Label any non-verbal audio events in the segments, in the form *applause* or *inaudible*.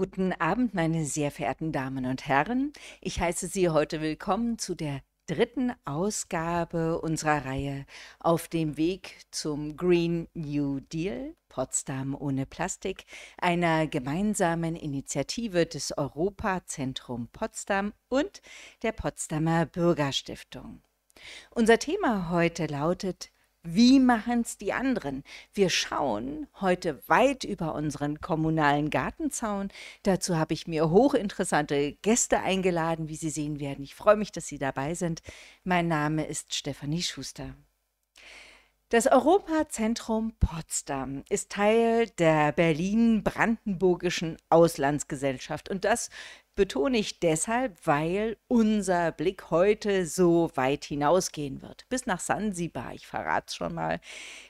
Guten Abend, meine sehr verehrten Damen und Herren. Ich heiße Sie heute willkommen zu der dritten Ausgabe unserer Reihe Auf dem Weg zum Green New Deal Potsdam ohne Plastik, einer gemeinsamen Initiative des Europazentrum Potsdam und der Potsdamer Bürgerstiftung. Unser Thema heute lautet wie machen es die anderen? Wir schauen heute weit über unseren kommunalen Gartenzaun. Dazu habe ich mir hochinteressante Gäste eingeladen, wie Sie sehen werden. Ich freue mich, dass Sie dabei sind. Mein Name ist Stefanie Schuster. Das Europazentrum Potsdam ist Teil der Berlin-Brandenburgischen Auslandsgesellschaft und das betone ich deshalb, weil unser Blick heute so weit hinausgehen wird. Bis nach Sansibar, ich verrate es schon mal.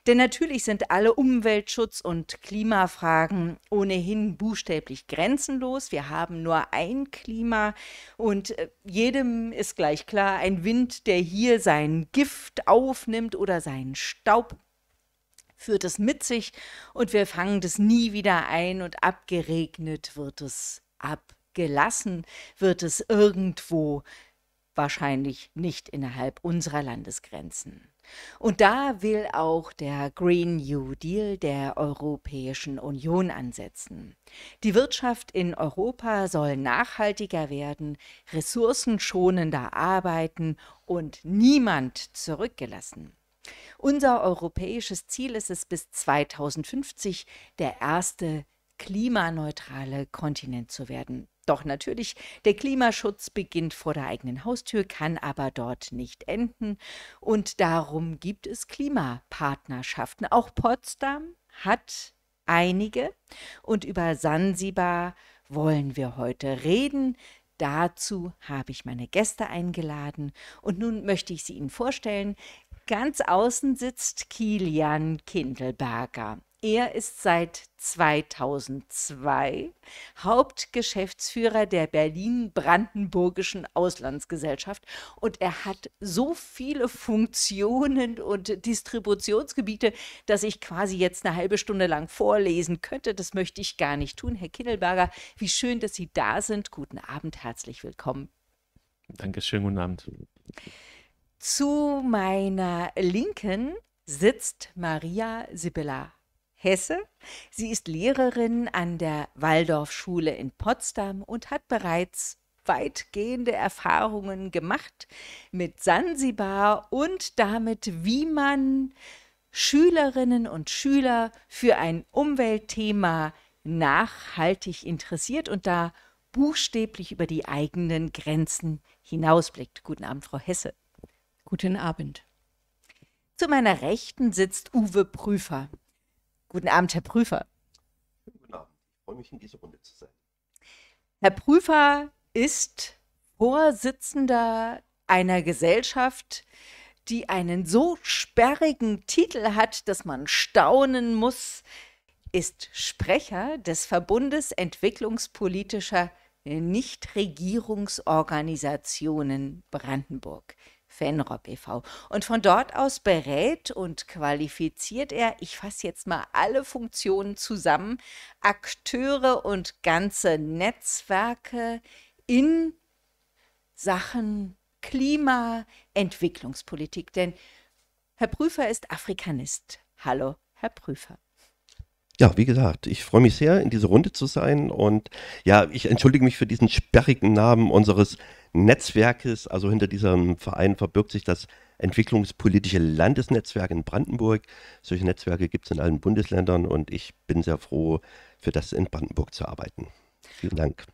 Denn natürlich sind alle Umweltschutz- und Klimafragen ohnehin buchstäblich grenzenlos. Wir haben nur ein Klima und äh, jedem ist gleich klar, ein Wind, der hier sein Gift aufnimmt oder seinen Staub führt es mit sich und wir fangen das nie wieder ein und abgeregnet wird es ab gelassen wird es irgendwo, wahrscheinlich nicht innerhalb unserer Landesgrenzen. Und da will auch der Green New Deal der Europäischen Union ansetzen. Die Wirtschaft in Europa soll nachhaltiger werden, ressourcenschonender arbeiten und niemand zurückgelassen. Unser europäisches Ziel ist es, bis 2050 der erste klimaneutrale Kontinent zu werden. Doch natürlich, der Klimaschutz beginnt vor der eigenen Haustür, kann aber dort nicht enden. Und darum gibt es Klimapartnerschaften. Auch Potsdam hat einige. Und über Sansibar wollen wir heute reden. Dazu habe ich meine Gäste eingeladen und nun möchte ich sie Ihnen vorstellen. Ganz außen sitzt Kilian Kindelberger. Er ist seit 2002 Hauptgeschäftsführer der Berlin-Brandenburgischen Auslandsgesellschaft und er hat so viele Funktionen und Distributionsgebiete, dass ich quasi jetzt eine halbe Stunde lang vorlesen könnte. Das möchte ich gar nicht tun. Herr Kindelberger, wie schön, dass Sie da sind. Guten Abend, herzlich willkommen. Dankeschön, guten Abend. Zu meiner Linken sitzt Maria Sibylla Hesse. Sie ist Lehrerin an der Waldorfschule in Potsdam und hat bereits weitgehende Erfahrungen gemacht mit Sansibar und damit, wie man Schülerinnen und Schüler für ein Umweltthema nachhaltig interessiert und da buchstäblich über die eigenen Grenzen hinausblickt. Guten Abend, Frau Hesse. Guten Abend. Zu meiner Rechten sitzt Uwe Prüfer. Guten Abend, Herr Prüfer. Guten Abend. Ich freue mich, in dieser Runde zu sein. Herr Prüfer ist Vorsitzender einer Gesellschaft, die einen so sperrigen Titel hat, dass man staunen muss, ist Sprecher des Verbundes entwicklungspolitischer Nichtregierungsorganisationen Brandenburg. Fenrob e.V. Und von dort aus berät und qualifiziert er, ich fasse jetzt mal alle Funktionen zusammen, Akteure und ganze Netzwerke in Sachen Klima, Entwicklungspolitik. Denn Herr Prüfer ist Afrikanist. Hallo, Herr Prüfer ja, wie gesagt, ich freue mich sehr, in dieser Runde zu sein. Und ja, ich entschuldige mich für diesen sperrigen Namen unseres Netzwerkes. Also hinter diesem Verein verbirgt sich das entwicklungspolitische Landesnetzwerk in Brandenburg. Solche Netzwerke gibt es in allen Bundesländern und ich bin sehr froh, für das in Brandenburg zu arbeiten. Vielen Dank.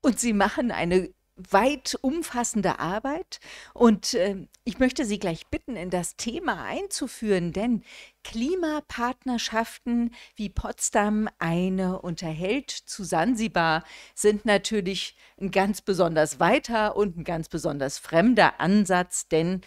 Und Sie machen eine weit umfassende Arbeit und äh, ich möchte Sie gleich bitten, in das Thema einzuführen, denn Klimapartnerschaften wie Potsdam eine unterhält zu Sansibar sind natürlich ein ganz besonders weiter und ein ganz besonders fremder Ansatz, denn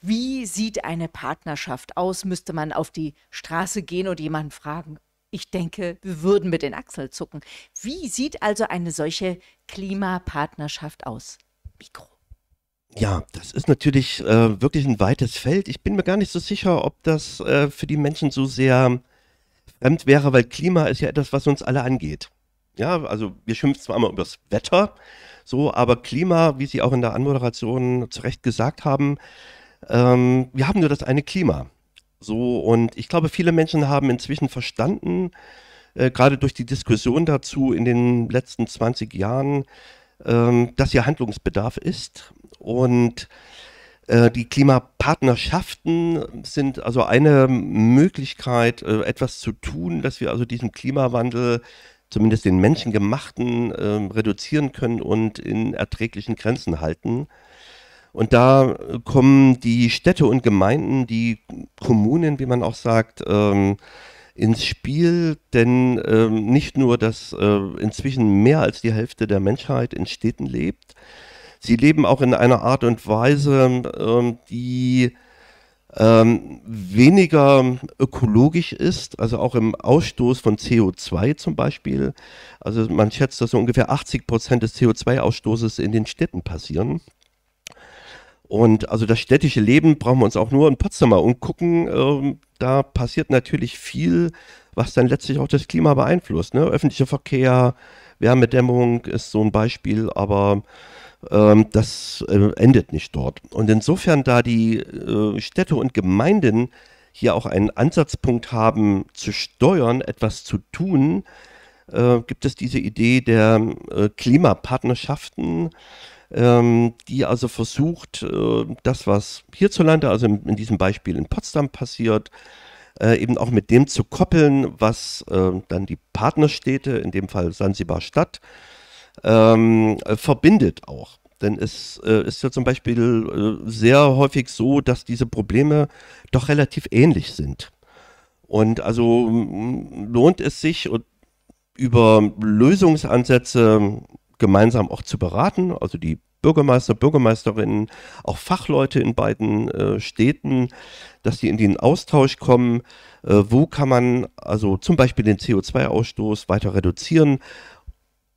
wie sieht eine Partnerschaft aus? Müsste man auf die Straße gehen und jemanden fragen, ich denke, wir würden mit den Achseln zucken. Wie sieht also eine solche Klimapartnerschaft aus? Mikro. Ja, das ist natürlich äh, wirklich ein weites Feld. Ich bin mir gar nicht so sicher, ob das äh, für die Menschen so sehr fremd wäre, weil Klima ist ja etwas, was uns alle angeht. Ja, also wir schimpfen zwar immer über das Wetter, so, aber Klima, wie Sie auch in der Anmoderation zu Recht gesagt haben, ähm, wir haben nur das eine Klima. So, und ich glaube, viele Menschen haben inzwischen verstanden, äh, gerade durch die Diskussion dazu in den letzten 20 Jahren, ähm, dass hier Handlungsbedarf ist. Und äh, die Klimapartnerschaften sind also eine Möglichkeit, äh, etwas zu tun, dass wir also diesen Klimawandel zumindest den menschengemachten ähm, reduzieren können und in erträglichen Grenzen halten. Und da kommen die Städte und Gemeinden, die Kommunen, wie man auch sagt, ähm, ins Spiel, denn ähm, nicht nur, dass äh, inzwischen mehr als die Hälfte der Menschheit in Städten lebt, sie leben auch in einer Art und Weise, ähm, die ähm, weniger ökologisch ist, also auch im Ausstoß von CO2 zum Beispiel. Also man schätzt, dass so ungefähr 80 Prozent des CO2-Ausstoßes in den Städten passieren. Und also das städtische Leben brauchen wir uns auch nur in Potsdam mal umgucken. Ähm, da passiert natürlich viel, was dann letztlich auch das Klima beeinflusst. Ne? Öffentlicher Verkehr, Wärmedämmung ist so ein Beispiel, aber ähm, das äh, endet nicht dort. Und insofern, da die äh, Städte und Gemeinden hier auch einen Ansatzpunkt haben, zu steuern, etwas zu tun, äh, gibt es diese Idee der äh, Klimapartnerschaften ähm, die also versucht, äh, das, was hierzulande, also in, in, diesem Beispiel in Potsdam passiert, äh, eben auch mit dem zu koppeln, was äh, dann die Partnerstädte, in dem Fall Sansibar Stadt, ähm, äh, verbindet auch. Denn es äh, ist ja zum Beispiel äh, sehr häufig so, dass diese Probleme doch relativ ähnlich sind. Und also lohnt es sich, über Lösungsansätze gemeinsam auch zu beraten, also die Bürgermeister, Bürgermeisterinnen, auch Fachleute in beiden äh, Städten, dass die in den Austausch kommen, äh, wo kann man also zum Beispiel den CO2-Ausstoß weiter reduzieren,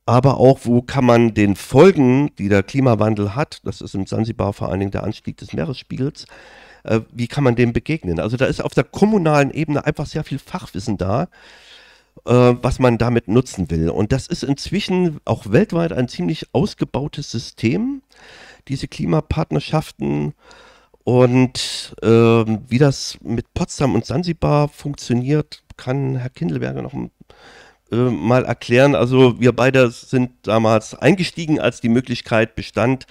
aber auch wo kann man den Folgen, die der Klimawandel hat, das ist im Sansibar vor allen Dingen der Anstieg des Meeresspiegels, äh, wie kann man dem begegnen? Also da ist auf der kommunalen Ebene einfach sehr viel Fachwissen da, äh, was man damit nutzen will. Und das ist inzwischen auch weltweit ein ziemlich ausgebautes System, diese Klimapartnerschaften. Und äh, wie das mit Potsdam und Sansibar funktioniert, kann Herr Kindelberger noch äh, mal erklären. Also wir beide sind damals eingestiegen, als die Möglichkeit bestand,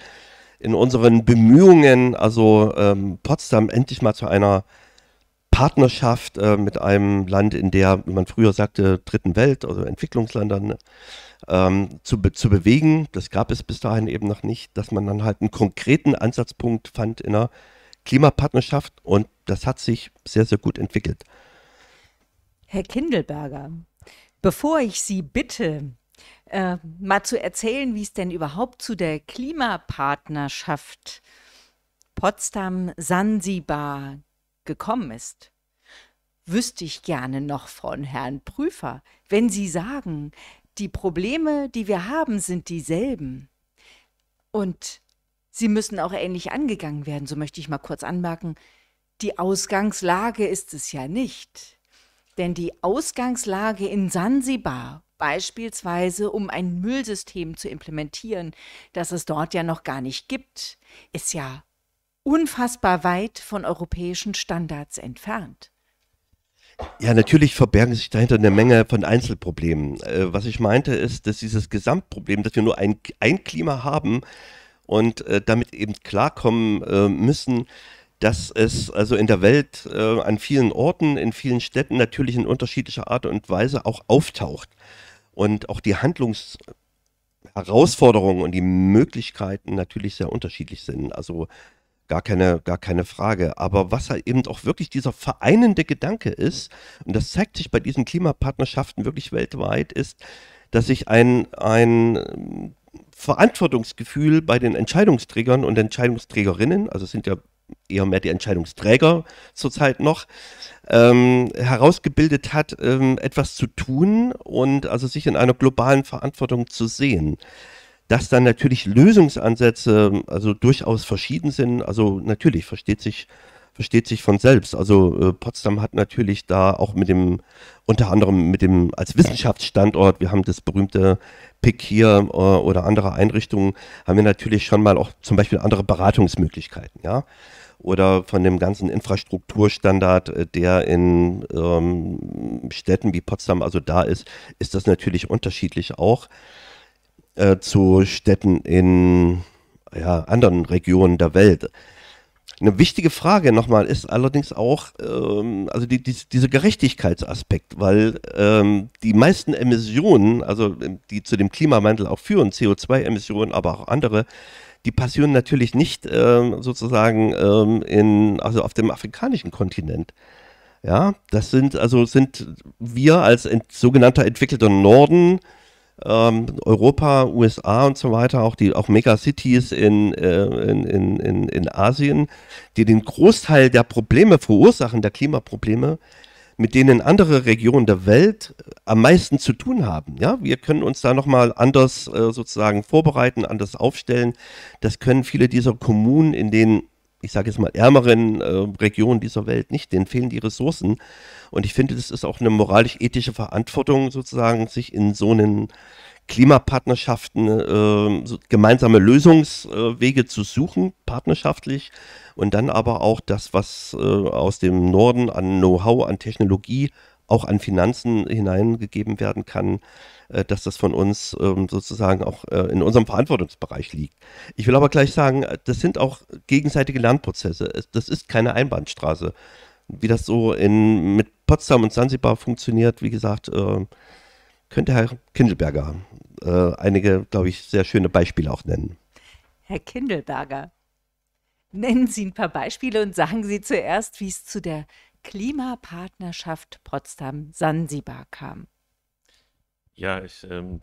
in unseren Bemühungen, also ähm, Potsdam endlich mal zu einer äh, Partnerschaft äh, mit einem Land in der, wie man früher sagte, dritten Welt, also Entwicklungsländern, ähm, zu, be zu bewegen. Das gab es bis dahin eben noch nicht, dass man dann halt einen konkreten Ansatzpunkt fand in einer Klimapartnerschaft und das hat sich sehr, sehr gut entwickelt. Herr Kindelberger, bevor ich Sie bitte, äh, mal zu erzählen, wie es denn überhaupt zu der Klimapartnerschaft Potsdam-Sansibar gekommen ist. Wüsste ich gerne noch von Herrn Prüfer, wenn Sie sagen, die Probleme, die wir haben, sind dieselben. Und sie müssen auch ähnlich angegangen werden, so möchte ich mal kurz anmerken. Die Ausgangslage ist es ja nicht. Denn die Ausgangslage in Sansibar beispielsweise, um ein Müllsystem zu implementieren, das es dort ja noch gar nicht gibt, ist ja unfassbar weit von europäischen Standards entfernt. Ja, natürlich verbergen sich dahinter eine Menge von Einzelproblemen. Äh, was ich meinte, ist, dass dieses Gesamtproblem, dass wir nur ein, ein Klima haben und äh, damit eben klarkommen äh, müssen, dass es also in der Welt äh, an vielen Orten, in vielen Städten natürlich in unterschiedlicher Art und Weise auch auftaucht. Und auch die Handlungsherausforderungen und die Möglichkeiten natürlich sehr unterschiedlich sind. Also Gar keine, gar keine Frage. Aber was halt eben auch wirklich dieser vereinende Gedanke ist, und das zeigt sich bei diesen Klimapartnerschaften wirklich weltweit, ist, dass sich ein, ein ähm, Verantwortungsgefühl bei den Entscheidungsträgern und Entscheidungsträgerinnen, also sind ja eher mehr die Entscheidungsträger zurzeit noch, ähm, herausgebildet hat, ähm, etwas zu tun und also sich in einer globalen Verantwortung zu sehen dass dann natürlich Lösungsansätze also durchaus verschieden sind. Also natürlich versteht sich versteht sich von selbst. Also äh, Potsdam hat natürlich da auch mit dem, unter anderem mit dem als Wissenschaftsstandort, wir haben das berühmte PIC hier äh, oder andere Einrichtungen, haben wir natürlich schon mal auch zum Beispiel andere Beratungsmöglichkeiten, ja. Oder von dem ganzen Infrastrukturstandard, äh, der in ähm, Städten wie Potsdam also da ist, ist das natürlich unterschiedlich auch äh, zu Städten in ja, anderen Regionen der Welt. Eine wichtige Frage nochmal ist allerdings auch ähm, also die, die, dieser Gerechtigkeitsaspekt, weil ähm, die meisten Emissionen, also ähm, die zu dem Klimawandel auch führen, CO2-Emissionen, aber auch andere, die passieren natürlich nicht ähm, sozusagen ähm, in, also auf dem afrikanischen Kontinent. Ja, das sind also sind wir als ent, sogenannter entwickelter Norden ähm, Europa, USA und so weiter, auch die auch Megacities in, äh, in, in, in, in Asien, die den Großteil der Probleme verursachen, der Klimaprobleme, mit denen andere Regionen der Welt äh, am meisten zu tun haben. Ja, wir können uns da nochmal anders äh, sozusagen vorbereiten, anders aufstellen. Das können viele dieser Kommunen in den, ich sage jetzt mal, ärmeren äh, Regionen dieser Welt nicht. Denen fehlen die Ressourcen. Und ich finde, das ist auch eine moralisch-ethische Verantwortung sozusagen, sich in so einen Klimapartnerschaften äh, so gemeinsame Lösungswege zu suchen, partnerschaftlich. Und dann aber auch das, was äh, aus dem Norden an Know-how, an Technologie, auch an Finanzen hineingegeben werden kann, äh, dass das von uns ähm, sozusagen auch äh, in unserem Verantwortungsbereich liegt. Ich will aber gleich sagen, das sind auch gegenseitige Lernprozesse. Das ist keine Einbahnstraße. Wie das so in, mit Potsdam und Zanzibar funktioniert, wie gesagt, äh, könnte Herr Kindelberger äh, einige, glaube ich, sehr schöne Beispiele auch nennen. Herr Kindelberger, nennen Sie ein paar Beispiele und sagen Sie zuerst, wie es zu der Klimapartnerschaft Potsdam-Sansibar kam. Ja, ich ähm,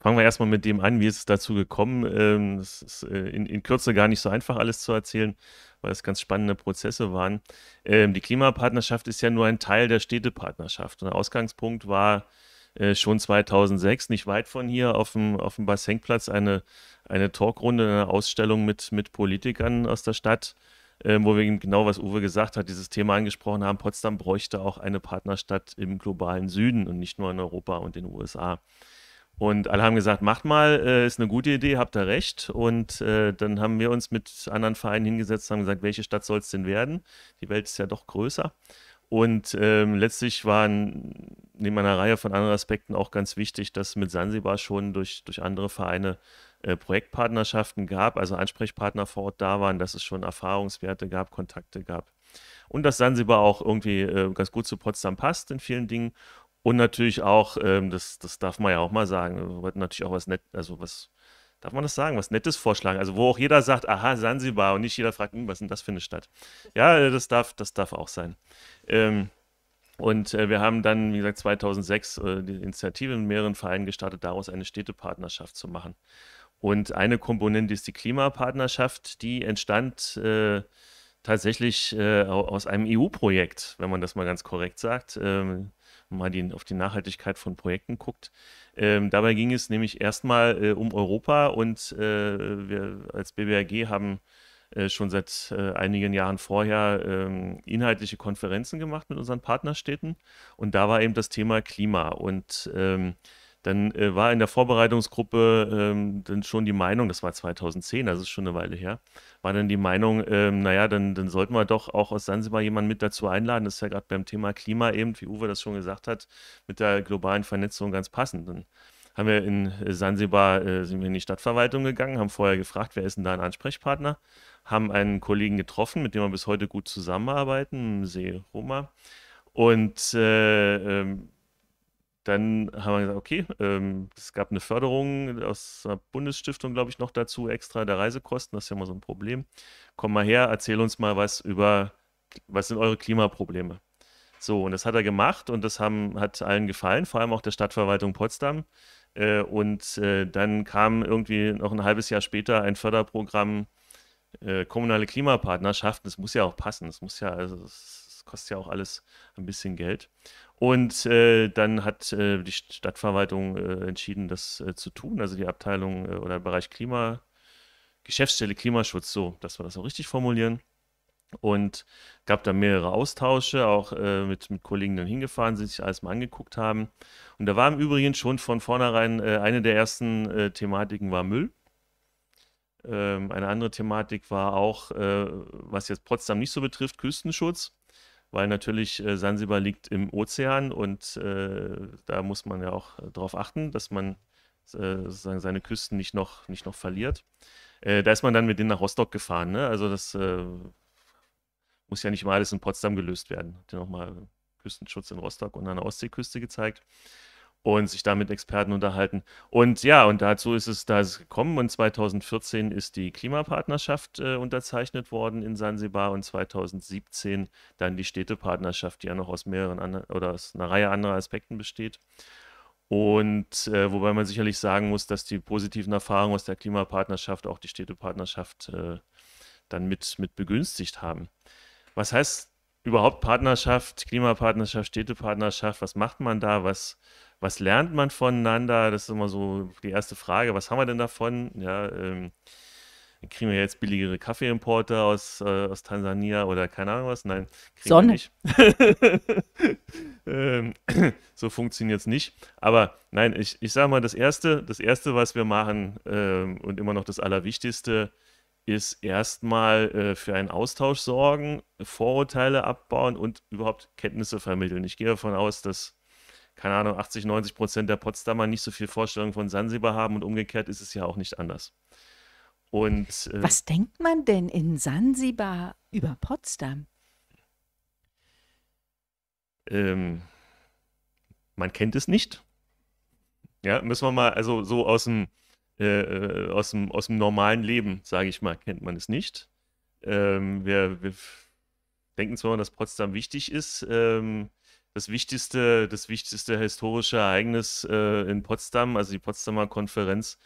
fangen wir erstmal mit dem an, wie ist es dazu gekommen. Ähm, es ist äh, in, in Kürze gar nicht so einfach, alles zu erzählen, weil es ganz spannende Prozesse waren. Ähm, die Klimapartnerschaft ist ja nur ein Teil der Städtepartnerschaft. Und der Ausgangspunkt war äh, schon 2006, nicht weit von hier, auf dem, auf dem Bassenkplatz, eine, eine Talkrunde, eine Ausstellung mit, mit Politikern aus der Stadt ähm, wo wir genau, was Uwe gesagt hat, dieses Thema angesprochen haben, Potsdam bräuchte auch eine Partnerstadt im globalen Süden und nicht nur in Europa und den USA. Und alle haben gesagt, macht mal, äh, ist eine gute Idee, habt ihr recht. Und äh, dann haben wir uns mit anderen Vereinen hingesetzt und haben gesagt, welche Stadt soll es denn werden? Die Welt ist ja doch größer. Und ähm, letztlich waren neben einer Reihe von anderen Aspekten auch ganz wichtig, dass mit Sansibar schon durch, durch andere Vereine äh, Projektpartnerschaften gab, also Ansprechpartner vor Ort da waren, dass es schon Erfahrungswerte gab, Kontakte gab. Und dass Sansibar auch irgendwie äh, ganz gut zu Potsdam passt in vielen Dingen. Und natürlich auch, ähm, das, das darf man ja auch mal sagen, wir wollten natürlich auch was nett, also was, darf man das sagen, was Nettes vorschlagen. Also wo auch jeder sagt, aha, Sansibar und nicht jeder fragt, hm, was ist denn das für eine Stadt? Ja, äh, das darf, das darf auch sein. Ähm, und äh, wir haben dann, wie gesagt, 2006 äh, die Initiative in mehreren Vereinen gestartet, daraus eine Städtepartnerschaft zu machen. Und eine Komponente ist die Klimapartnerschaft, die entstand äh, tatsächlich äh, aus einem EU-Projekt, wenn man das mal ganz korrekt sagt, ähm, wenn man die, auf die Nachhaltigkeit von Projekten guckt. Ähm, dabei ging es nämlich erstmal äh, um Europa und äh, wir als BBRG haben äh, schon seit äh, einigen Jahren vorher ähm, inhaltliche Konferenzen gemacht mit unseren Partnerstädten und da war eben das Thema Klima und ähm, dann äh, war in der Vorbereitungsgruppe ähm, dann schon die Meinung, das war 2010, also ist schon eine Weile her, war dann die Meinung, ähm, naja, dann, dann sollten wir doch auch aus Sansibar jemanden mit dazu einladen. Das ist ja gerade beim Thema Klima eben, wie Uwe das schon gesagt hat, mit der globalen Vernetzung ganz passend. Dann haben wir in äh, Sansibar, äh, sind wir in die Stadtverwaltung gegangen, haben vorher gefragt, wer ist denn da ein Ansprechpartner, haben einen Kollegen getroffen, mit dem wir bis heute gut zusammenarbeiten, See Roma. Und äh, ähm, dann haben wir gesagt, okay, ähm, es gab eine Förderung aus der Bundesstiftung, glaube ich, noch dazu, extra der Reisekosten, das ist ja immer so ein Problem. Komm mal her, erzähl uns mal was über, was sind eure Klimaprobleme. So, und das hat er gemacht und das haben, hat allen gefallen, vor allem auch der Stadtverwaltung Potsdam. Äh, und äh, dann kam irgendwie noch ein halbes Jahr später ein Förderprogramm äh, kommunale Klimapartnerschaften. Das muss ja auch passen, das muss ja, also das kostet ja auch alles ein bisschen Geld. Und äh, dann hat äh, die Stadtverwaltung äh, entschieden, das äh, zu tun. Also die Abteilung äh, oder Bereich Klima, Geschäftsstelle Klimaschutz, so, dass wir das auch richtig formulieren. Und gab da mehrere Austausche, auch äh, mit, mit Kollegen dann hingefahren, sind sich alles mal angeguckt haben. Und da war im Übrigen schon von vornherein eine der ersten Thematiken war Müll. Ähm, eine andere Thematik war auch, was jetzt Potsdam nicht so betrifft, Küstenschutz weil natürlich äh, Sansibar liegt im Ozean und äh, da muss man ja auch äh, darauf achten, dass man äh, sozusagen seine Küsten nicht noch, nicht noch verliert. da ist man dann mit denen nach Rostock gefahren. Ne? Also das muss ja nicht mal alles in Potsdam gelöst werden. Hat ja nochmal Küstenschutz in Rostock und an der Ostseeküste gezeigt und sich da mit Experten unterhalten. Und ja, und dazu ist es, da ist es gekommen und 2014 ist die Klimapartnerschaft äh, unterzeichnet worden in Sansibar und 2017 dann die Städtepartnerschaft, die ja noch aus mehreren anderen oder aus einer Reihe anderer Aspekten besteht. Und äh, wobei man sicherlich sagen muss, dass die positiven Erfahrungen aus der Klimapartnerschaft auch die Städtepartnerschaft äh, dann mit, mit begünstigt haben. Was heißt überhaupt Partnerschaft, Klimapartnerschaft, Städtepartnerschaft? Was macht man da? Was, was lernt man voneinander? Das ist immer so die erste Frage. Was haben wir denn davon? Ja, ähm, kriegen wir jetzt billigere Kaffeeimporte aus, äh, aus Tansania oder keine Ahnung was? Nein, kriegen Sonne. wir nicht. *laughs* ähm, *clears throat* so funktioniert es nicht. Aber nein, ich, ich sage mal, das erste, das erste, was wir machen ähm, und immer noch das Allerwichtigste, ist erstmal äh, für einen Austausch sorgen, Vorurteile abbauen und überhaupt Kenntnisse vermitteln. Ich gehe davon aus, dass keine Ahnung, 80, 90 Prozent der Potsdamer nicht so viel Vorstellung von Sansibar haben und umgekehrt ist es ja auch nicht anders. Und, äh, Was denkt man denn in Sansibar über Potsdam? Ähm, man kennt es nicht. Ja, müssen wir mal, also so aus dem, äh, äh aus dem, aus dem normalen Leben, sage ich mal, kennt man es nicht. Ähm, wir, wir, denken zwar, dass Potsdam wichtig ist, ähm, das wichtigste, das wichtigste historische Ereignis äh, in Potsdam, also die Potsdamer Konferenz,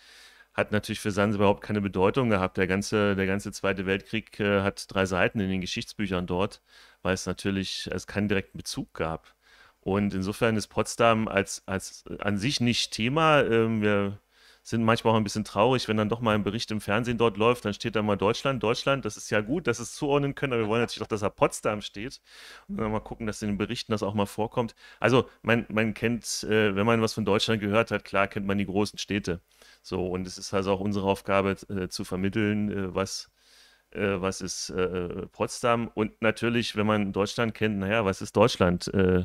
hat natürlich für Sansibar überhaupt keine Bedeutung gehabt. Der ganze, der ganze Zweite Weltkrieg äh, hat drei Seiten in den Geschichtsbüchern dort, weil es natürlich äh, es keinen direkten Bezug gab. Und insofern ist Potsdam als, als an sich nicht Thema. Ähm, wir sind manchmal auch ein bisschen traurig, wenn dann doch mal ein Bericht im Fernsehen dort läuft, dann steht da mal Deutschland, Deutschland, das ist ja gut, dass es zuordnen können, aber wir wollen natürlich auch, dass da Potsdam steht. Und dann mal gucken, dass in den Berichten das auch mal vorkommt. Also man, man kennt, äh, wenn man was von Deutschland gehört hat, klar kennt man die großen Städte. So, und es ist also auch unsere Aufgabe äh, zu vermitteln, äh, was äh, was ist äh, Potsdam und natürlich, wenn man Deutschland kennt, naja, was ist Deutschland? Äh,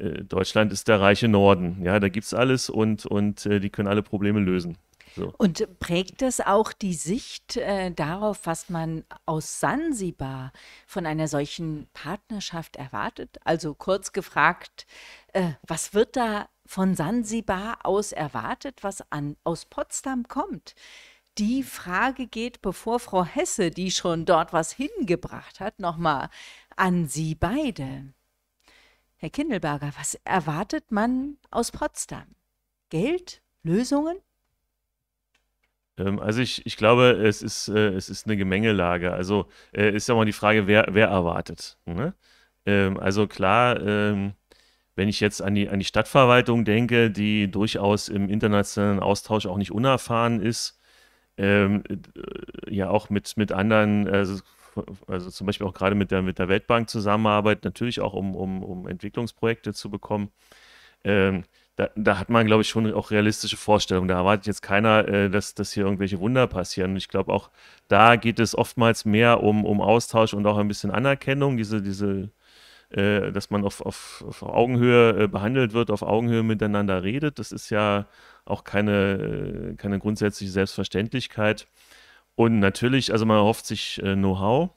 äh, Deutschland ist der reiche Norden. Ja, da gibt es alles und, und äh, die können alle Probleme lösen. So. Und prägt das auch die Sicht äh, darauf, was man aus Sansibar von einer solchen Partnerschaft erwartet? Also kurz gefragt, äh, was wird da von Sansibar aus erwartet, was an, aus Potsdam kommt? Die Frage geht, bevor Frau Hesse, die schon dort was hingebracht hat, nochmal an Sie beide. Herr Kindelberger, was erwartet man aus Potsdam? Geld? Lösungen? Ähm, also ich, ich glaube, es ist, äh, es ist eine Gemengelage. Also äh, ist ja mal die Frage, wer, wer erwartet. Ne? Ähm, also klar, ähm, wenn ich jetzt an die, an die Stadtverwaltung denke, die durchaus im internationalen Austausch auch nicht unerfahren ist, äh, ja auch mit, mit anderen, also also zum Beispiel auch gerade mit der, mit der Weltbank zusammenarbeitet, natürlich auch um, um, um Entwicklungsprojekte zu bekommen. Ähm, da, da, hat man, glaube ich, schon auch realistische Vorstellungen. Da erwartet jetzt keiner, äh, dass, dass hier irgendwelche Wunder passieren. Und ich glaube, auch da geht es oftmals mehr um, um Austausch und auch ein bisschen Anerkennung, diese, diese äh, dass man auf, auf, auf Augenhöhe äh, behandelt wird, auf Augenhöhe miteinander redet. Das ist ja auch keine, äh, keine grundsätzliche Selbstverständlichkeit. Und natürlich, also man erhofft sich äh, Know-how.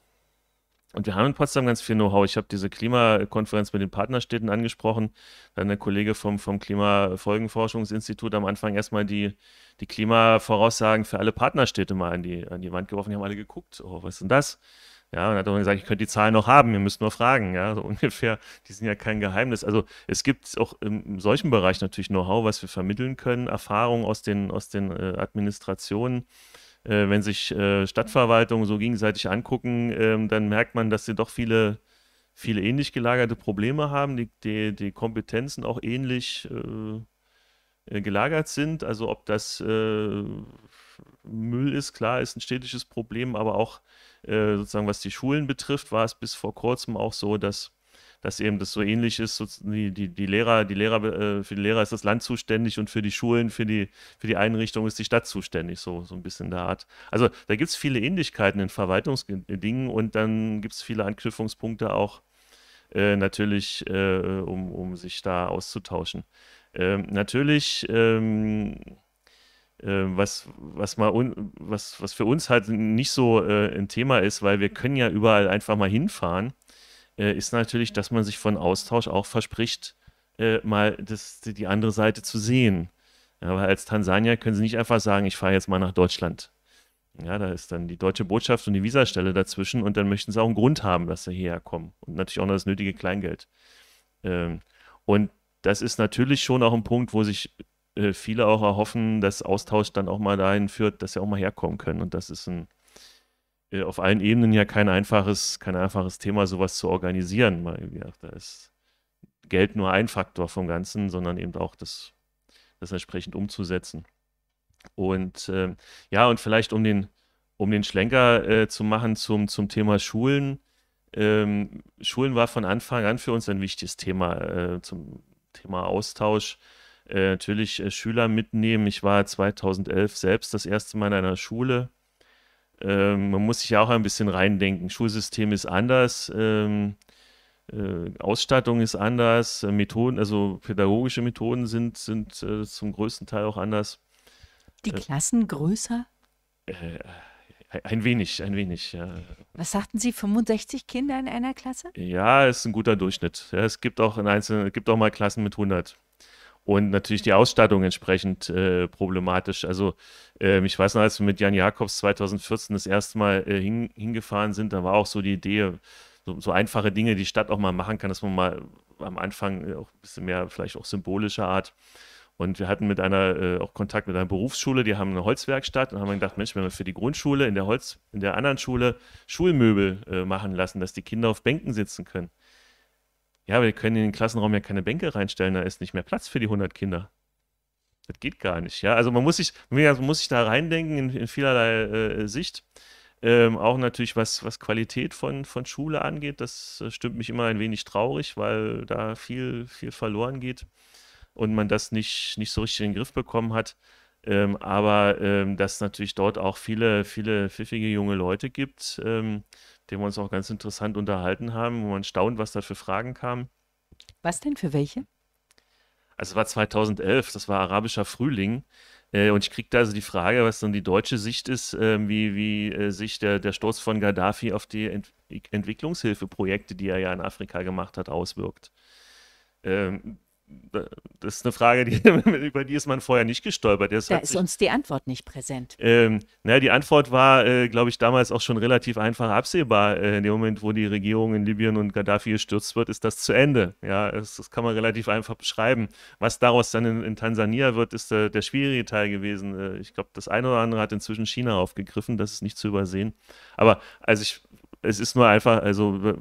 Und wir haben in Potsdam ganz viel Know-how. Ich habe diese Klimakonferenz mit den Partnerstädten angesprochen. Dann der Kollege vom, vom Klimafolgenforschungsinstitut am Anfang erstmal die, die Klimavoraussagen für alle Partnerstädte mal an die, an die Wand geworfen. Die haben alle geguckt, oh, was ist denn das? Ja, und hat auch gesagt, ich könnte die Zahlen noch haben, ihr müsst nur fragen, ja, so *laughs* ungefähr. Die sind ja kein Geheimnis. Also es gibt auch im solchen Bereich natürlich Know-how, was wir vermitteln können, Erfahrung aus den, aus den äh, Administrationen äh, wenn sich äh, Stadtverwaltungen so gegenseitig angucken, äh, dann merkt man, dass sie doch viele, viele ähnlich gelagerte Probleme haben, die, die, die Kompetenzen auch ähnlich äh, äh, gelagert sind. Also ob das äh, Müll ist, klar, ist ein städtisches Problem, aber auch sozusagen was die Schulen betrifft, war es bis vor kurzem auch so, dass dass eben das so ähnlich ist. Die, die, die Lehrer, die Lehrer, äh, für die Lehrer ist das Land zuständig und für die Schulen, für die, für die Einrichtung ist die Stadt zuständig, so, so ein bisschen der Art. Also da gibt es viele Ähnlichkeiten in Verwaltungsdingen und dann gibt es viele Anknüpfungspunkte auch äh, natürlich, äh, um, um sich da auszutauschen. Ähm, natürlich, ähm, äh, was, was, mal un, was, was für uns halt nicht so äh, ein Thema ist, weil wir können ja überall einfach mal hinfahren äh, ist natürlich, dass man sich von Austausch auch verspricht, äh, mal das, die andere Seite zu sehen. Aber als Tansanier können sie nicht einfach sagen, ich fahre jetzt mal nach Deutschland. Ja, da ist dann die deutsche Botschaft und die Visastelle dazwischen und dann möchten sie auch einen Grund haben, dass sie hierher kommen und natürlich auch noch das nötige Kleingeld. Ähm, und das ist natürlich schon auch ein Punkt, wo sich äh, viele auch erhoffen, dass Austausch dann auch mal dahin führt, dass sie auch mal herkommen können. Und das ist ein, äh, auf allen Ebenen ja kein einfaches, kein einfaches Thema, sowas zu organisieren. Mal, da ist Geld nur ein Faktor vom Ganzen, sondern eben auch das, das entsprechend umzusetzen. Und äh, ja, und vielleicht um den, um den Schlenker äh, zu machen zum, zum Thema Schulen. Ähm, Schulen war von Anfang an für uns ein wichtiges Thema, äh, zum Thema Austausch. Äh, natürlich äh, Schüler mitnehmen. Ich war 2011 selbst das erste Mal in einer Schule ähm, man muss sich ja auch ein bisschen reindenken. Schulsystem ist anders, ähm, äh, Ausstattung ist anders, äh, Methoden, also pädagogische Methoden sind, sind äh, zum größten Teil auch anders. Die äh, Klassen größer? Äh, ein wenig, ein wenig, ja. Was sagten Sie, 65 Kinder in einer Klasse? Ja, ist ein guter Durchschnitt. Ja, es gibt auch in einzelnen, gibt auch mal Klassen mit 100 und natürlich die Ausstattung entsprechend äh, problematisch. Also ähm, ich weiß noch, als wir mit Jan Jakobs 2014 das erste Mal äh, hin, hingefahren sind, da war auch so die Idee, so, so, einfache Dinge, die Stadt auch mal machen kann, dass man mal am Anfang äh, auch ein bisschen mehr, vielleicht auch symbolischer Art. Und wir hatten mit einer äh, auch Kontakt mit einer Berufsschule, die haben eine Holzwerkstatt und haben gedacht, Mensch, wenn wir für die Grundschule in der Holz, in der anderen Schule Schulmöbel äh, machen lassen, dass die Kinder auf Bänken sitzen können ja, wir können in den Klassenraum ja keine Bänke reinstellen, da ist nicht mehr Platz für die 100 Kinder. Das geht gar nicht, ja. Also man muss sich, man muss sich da reindenken in, in vielerlei äh, Sicht. Ähm, auch natürlich, was, was Qualität von, von Schule angeht, das äh, stimmt mich immer ein wenig traurig, weil da viel, viel verloren geht und man das nicht, nicht so richtig in den Griff bekommen hat. Ähm, aber ähm, dass natürlich dort auch viele, viele pfiffige junge Leute gibt, ähm, den wir uns auch ganz interessant unterhalten haben, wo man staunt, was da für Fragen kamen. Was denn für welche? Also es war 2011, das war arabischer Frühling. Äh, und ich kriege da also die Frage, was dann die deutsche Sicht ist, äh, wie, wie äh, sich der, der Stoß von Gaddafi auf die Ent Entwicklungshilfeprojekte, die er ja in Afrika gemacht hat, auswirkt. Ähm, das ist eine Frage, die, *laughs* über die ist man vorher nicht gestolpert. Das da ist sich, uns die Antwort nicht präsent. Ähm, na, die Antwort war, äh, glaube ich, damals auch schon relativ einfach absehbar. Äh, in dem Moment, wo die Regierung in Libyen und Gaddafi gestürzt wird, ist das zu Ende. Ja, das, das kann man relativ einfach beschreiben. Was daraus dann in, in Tansania wird, ist äh, der schwierige Teil gewesen. Äh, ich glaube, das eine oder andere hat inzwischen China aufgegriffen. Das ist nicht zu übersehen. Aber also ich, es ist nur einfach, also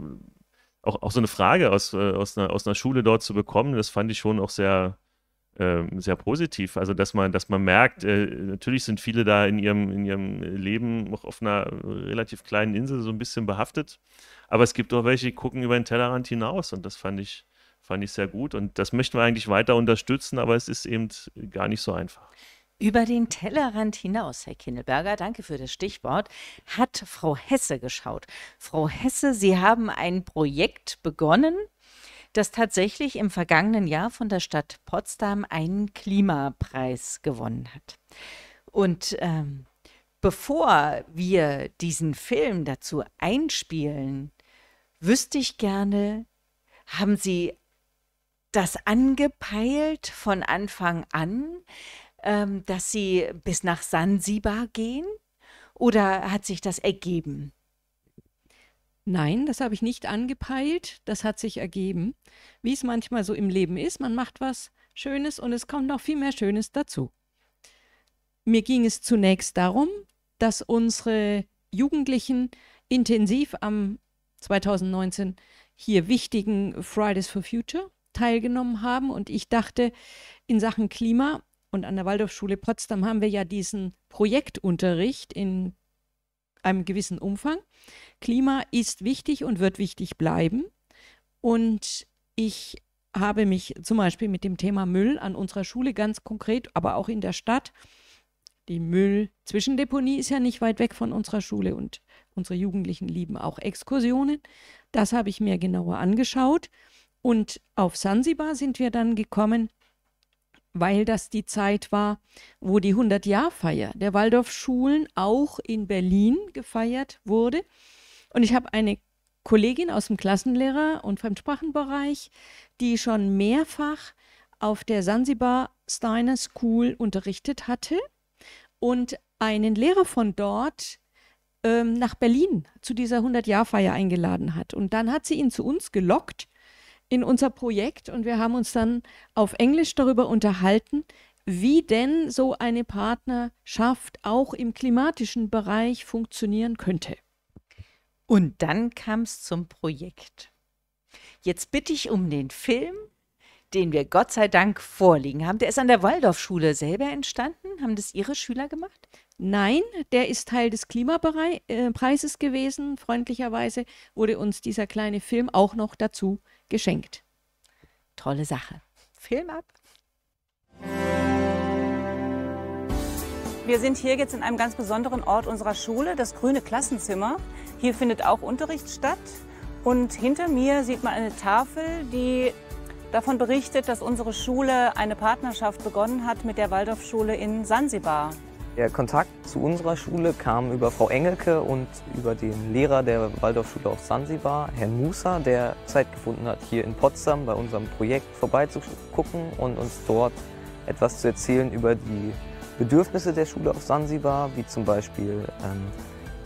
auch, auch so eine Frage aus, äh, aus, einer, aus einer Schule dort zu bekommen, das fand ich schon auch sehr, äh, sehr positiv. Also, dass man, dass man merkt, äh, natürlich sind viele da in ihrem, in ihrem Leben noch auf einer relativ kleinen Insel so ein bisschen behaftet. Aber es gibt auch welche, die gucken über den Tellerrand hinaus und das fand ich, fand ich sehr gut. Und das möchten wir eigentlich weiter unterstützen, aber es ist eben gar nicht so einfach. Über den Tellerrand hinaus, Herr Kindelberger, danke für das Stichwort, hat Frau Hesse geschaut. Frau Hesse, Sie haben ein Projekt begonnen, das tatsächlich im vergangenen Jahr von der Stadt Potsdam einen Klimapreis gewonnen hat. Und ähm, bevor wir diesen Film dazu einspielen, wüsste ich gerne, haben Sie das angepeilt von Anfang an? ähm, dass Sie bis nach Sansibar gehen? Oder hat sich das ergeben? Nein, das habe ich nicht angepeilt, das hat sich ergeben. Wie es manchmal so im Leben ist, man macht was Schönes und es kommt noch viel mehr Schönes dazu. Mir ging es zunächst darum, dass unsere Jugendlichen intensiv am 2019 hier wichtigen Fridays for Future teilgenommen haben und ich dachte, in Sachen Klima und an der Waldorfschule Potsdam haben wir ja diesen Projektunterricht in einem gewissen Umfang. Klima ist wichtig und wird wichtig bleiben. Und ich habe mich zum Beispiel mit dem Thema Müll an unserer Schule ganz konkret, aber auch in der Stadt, die Müll-Zwischendeponie ist ja nicht weit weg von unserer Schule und unsere Jugendlichen lieben auch Exkursionen. Das habe ich mir genauer angeschaut. Und auf Sansibar sind wir dann gekommen weil das die Zeit war, wo die 100-Jahr-Feier der Waldorfschulen auch in Berlin gefeiert wurde. Und ich habe eine Kollegin aus dem Klassenlehrer- und Fremdsprachenbereich, die schon mehrfach auf der Sansibar Steiner School unterrichtet hatte und einen Lehrer von dort ähm, nach Berlin zu dieser 100-Jahr-Feier eingeladen hat. Und dann hat sie ihn zu uns gelockt in unser Projekt und wir haben uns dann auf Englisch darüber unterhalten, wie denn so eine Partnerschaft auch im klimatischen Bereich funktionieren könnte. Und dann kam es zum Projekt. Jetzt bitte ich um den Film, den wir Gott sei Dank vorliegen haben. Der ist an der Waldorfschule selber entstanden. Haben das Ihre Schüler gemacht? Nein, der ist Teil des Klimapreises äh, gewesen. Freundlicherweise wurde uns dieser kleine Film auch noch dazu geschenkt. Tolle Sache. Film ab. Wir sind hier jetzt in einem ganz besonderen Ort unserer Schule, das grüne Klassenzimmer. Hier findet auch Unterricht statt. Und hinter mir sieht man eine Tafel, die davon berichtet, dass unsere Schule eine Partnerschaft begonnen hat mit der Waldorfschule in Sansibar. Der Kontakt zu unserer Schule kam über Frau Engelke und über den Lehrer der Waldorfschule auf Sansibar, Herrn Musa, der Zeit gefunden hat, hier in Potsdam bei unserem Projekt vorbeizugucken und uns dort etwas zu erzählen über die Bedürfnisse der Schule auf Sansibar, wie zum Beispiel ähm,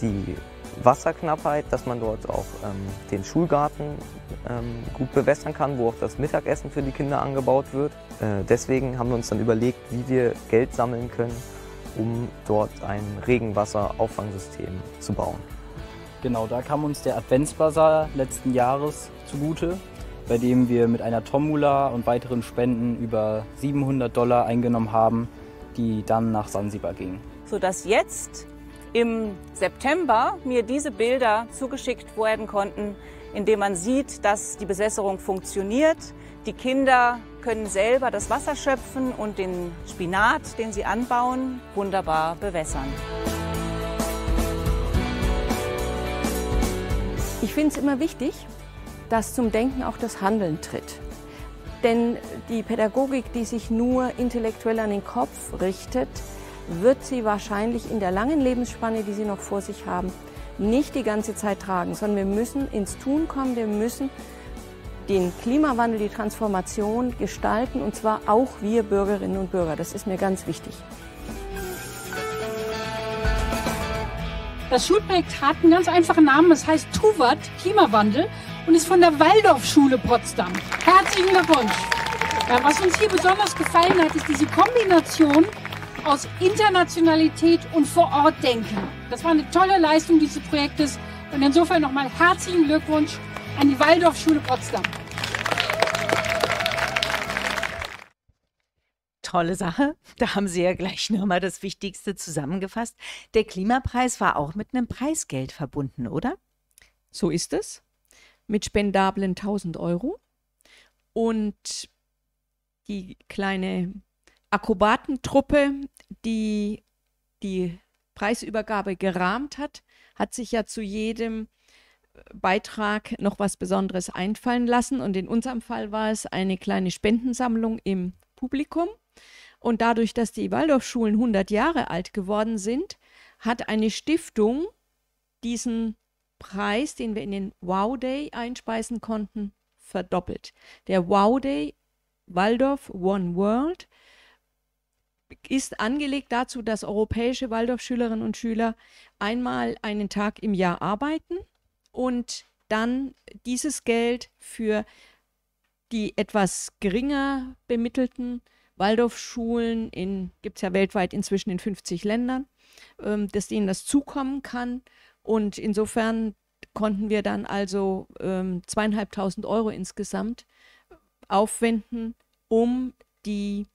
die Wasserknappheit, dass man dort auch ähm, den Schulgarten ähm, gut bewässern kann, wo auch das Mittagessen für die Kinder angebaut wird. Äh, deswegen haben wir uns dann überlegt, wie wir Geld sammeln können um dort ein Regenwasserauffangsystem zu bauen. Genau, da kam uns der Adventsbasar letzten Jahres zugute, bei dem wir mit einer Tombola und weiteren Spenden über 700 Dollar eingenommen haben, die dann nach Sansibar gingen. Sodass jetzt im September mir diese Bilder zugeschickt werden konnten, indem man sieht, dass die Bewässerung funktioniert, die Kinder können selber das Wasser schöpfen und den Spinat, den sie anbauen, wunderbar bewässern. Ich finde es immer wichtig, dass zum Denken auch das Handeln tritt. Denn die Pädagogik, die sich nur intellektuell an den Kopf richtet, wird sie wahrscheinlich in der langen Lebensspanne, die sie noch vor sich haben, nicht die ganze Zeit tragen, sondern wir müssen ins Tun kommen, wir müssen den Klimawandel, die Transformation gestalten, und zwar auch wir Bürgerinnen und Bürger. Das ist mir ganz wichtig. Das Schulprojekt hat einen ganz einfachen Namen, es heißt Tuvat, Klimawandel, und ist von der Waldorfschule Potsdam. Herzlichen Glückwunsch! Ja, was uns hier besonders gefallen hat, ist diese Kombination aus Internationalität und Vor-Ort-Denken. Das war eine tolle Leistung dieses Projektes und insofern nochmal herzlichen Glückwunsch an die Waldorfschule Potsdam. Tolle Sache. Da haben Sie ja gleich nur mal das Wichtigste zusammengefasst. Der Klimapreis war auch mit einem Preisgeld verbunden, oder? So ist es. Mit spendablen 1000 Euro. Und die kleine Akrobatentruppe, die die Preisübergabe gerahmt hat, hat sich ja zu jedem Beitrag noch was Besonderes einfallen lassen. Und in unserem Fall war es eine kleine Spendensammlung im Publikum. Und dadurch, dass die Waldorfschulen 100 Jahre alt geworden sind, hat eine Stiftung diesen Preis, den wir in den Wow Day einspeisen konnten, verdoppelt. Der Wow Day Waldorf One World ist angelegt dazu, dass europäische Waldorfschülerinnen und Schüler einmal einen Tag im Jahr arbeiten und dann dieses Geld für die etwas geringer bemittelten Waldorfschulen, gibt es ja weltweit inzwischen in 50 Ländern, ähm, dass denen das zukommen kann. Und insofern konnten wir dann also ähm, zweieinhalbtausend Euro insgesamt äh, aufwenden, um die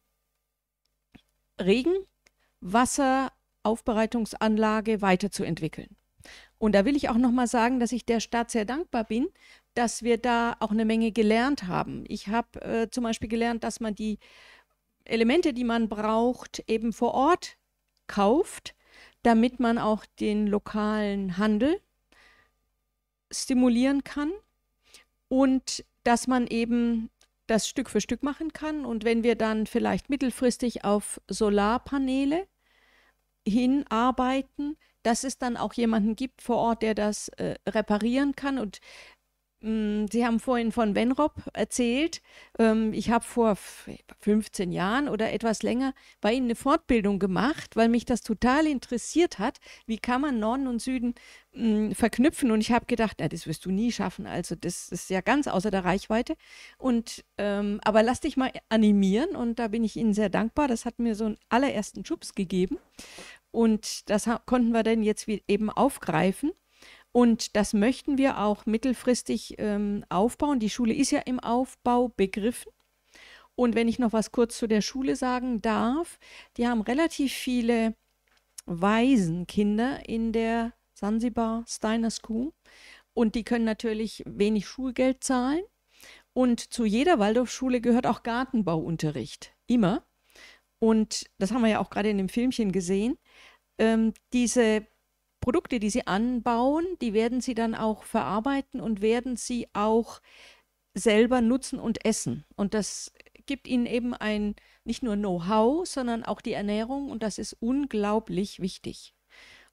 Regenwasseraufbereitungsanlage weiterzuentwickeln. Und da will ich auch nochmal sagen, dass ich der Stadt sehr dankbar bin, dass wir da auch eine Menge gelernt haben. Ich habe äh, zum Beispiel gelernt, dass man die Elemente, die man braucht, eben vor Ort kauft, damit man auch den lokalen Handel stimulieren kann und dass man eben das Stück für Stück machen kann. Und wenn wir dann vielleicht mittelfristig auf Solarpaneele hinarbeiten, dass es dann auch jemanden gibt vor Ort, der das äh, reparieren kann. Und mh, mm, Sie haben vorhin von Wenrop erzählt. Ähm, ich habe vor 15 Jahren oder etwas länger bei Ihnen eine Fortbildung gemacht, weil mich das total interessiert hat. Wie kann man Norden und Süden mh, mm, verknüpfen? Und ich habe gedacht, na, das wirst du nie schaffen. Also das ist ja ganz außer der Reichweite. Und ähm, aber lass dich mal animieren. Und da bin ich Ihnen sehr dankbar. Das hat mir so einen allerersten Schubs gegeben. Und das konnten wir dann jetzt eben aufgreifen. Und das möchten wir auch mittelfristig ähm, aufbauen. Die Schule ist ja im Aufbau begriffen. Und wenn ich noch was kurz zu der Schule sagen darf, die haben relativ viele Waisenkinder in der Sansibar Steiner School. Und die können natürlich wenig Schulgeld zahlen. Und zu jeder Waldorfschule gehört auch Gartenbauunterricht. Immer. Und das haben wir ja auch gerade in dem Filmchen gesehen ähm, diese Produkte, die sie anbauen, die werden sie dann auch verarbeiten und werden sie auch selber nutzen und essen. Und das gibt ihnen eben ein nicht nur Know-how, sondern auch die Ernährung und das ist unglaublich wichtig.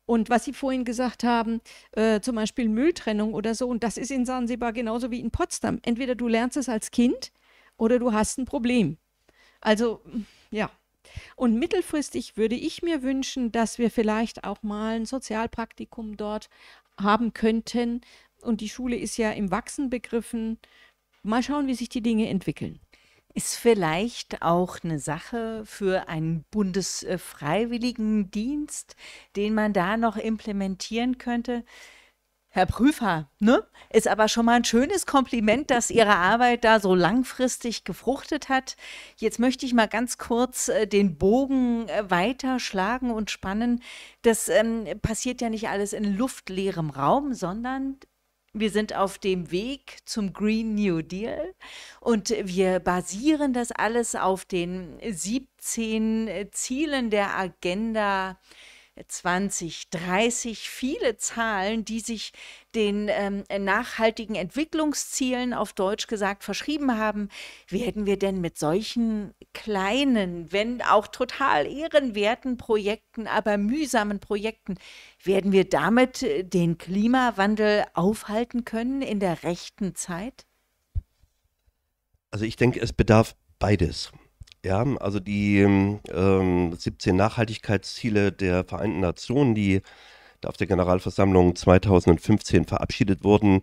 Und was Sie vorhin gesagt haben, äh, zum Beispiel Mülltrennung oder so, und das ist in Sansibar genauso wie in Potsdam. Entweder du lernst es als Kind oder du hast ein Problem. Also ja, und mittelfristig würde ich mir wünschen, dass wir vielleicht auch mal ein Sozialpraktikum dort haben könnten. Und die Schule ist ja im Wachsen begriffen. Mal schauen, wie sich die Dinge entwickeln. Ist vielleicht auch eine Sache für einen Bundesfreiwilligendienst, den man da noch implementieren könnte. Herr Prüfer, ne? Ist aber schon mal ein schönes Kompliment, dass Ihre Arbeit da so langfristig gefruchtet hat. Jetzt möchte ich mal ganz kurz äh, den Bogen äh, weiter schlagen und spannen. Das ähm, passiert ja nicht alles in luftleerem Raum, sondern wir sind auf dem Weg zum Green New Deal und wir basieren das alles auf den 17 äh, Zielen der Agenda 20, 30, viele Zahlen, die sich den ähm, nachhaltigen Entwicklungszielen auf Deutsch gesagt verschrieben haben. Werden wir denn mit solchen kleinen, wenn auch total ehrenwerten Projekten, aber mühsamen Projekten, werden wir damit äh, den Klimawandel aufhalten können in der rechten Zeit? Also ich denke, es bedarf beides. Ja, also die ähm, 17 Nachhaltigkeitsziele der Vereinten Nationen, die auf der Generalversammlung 2015 verabschiedet wurden,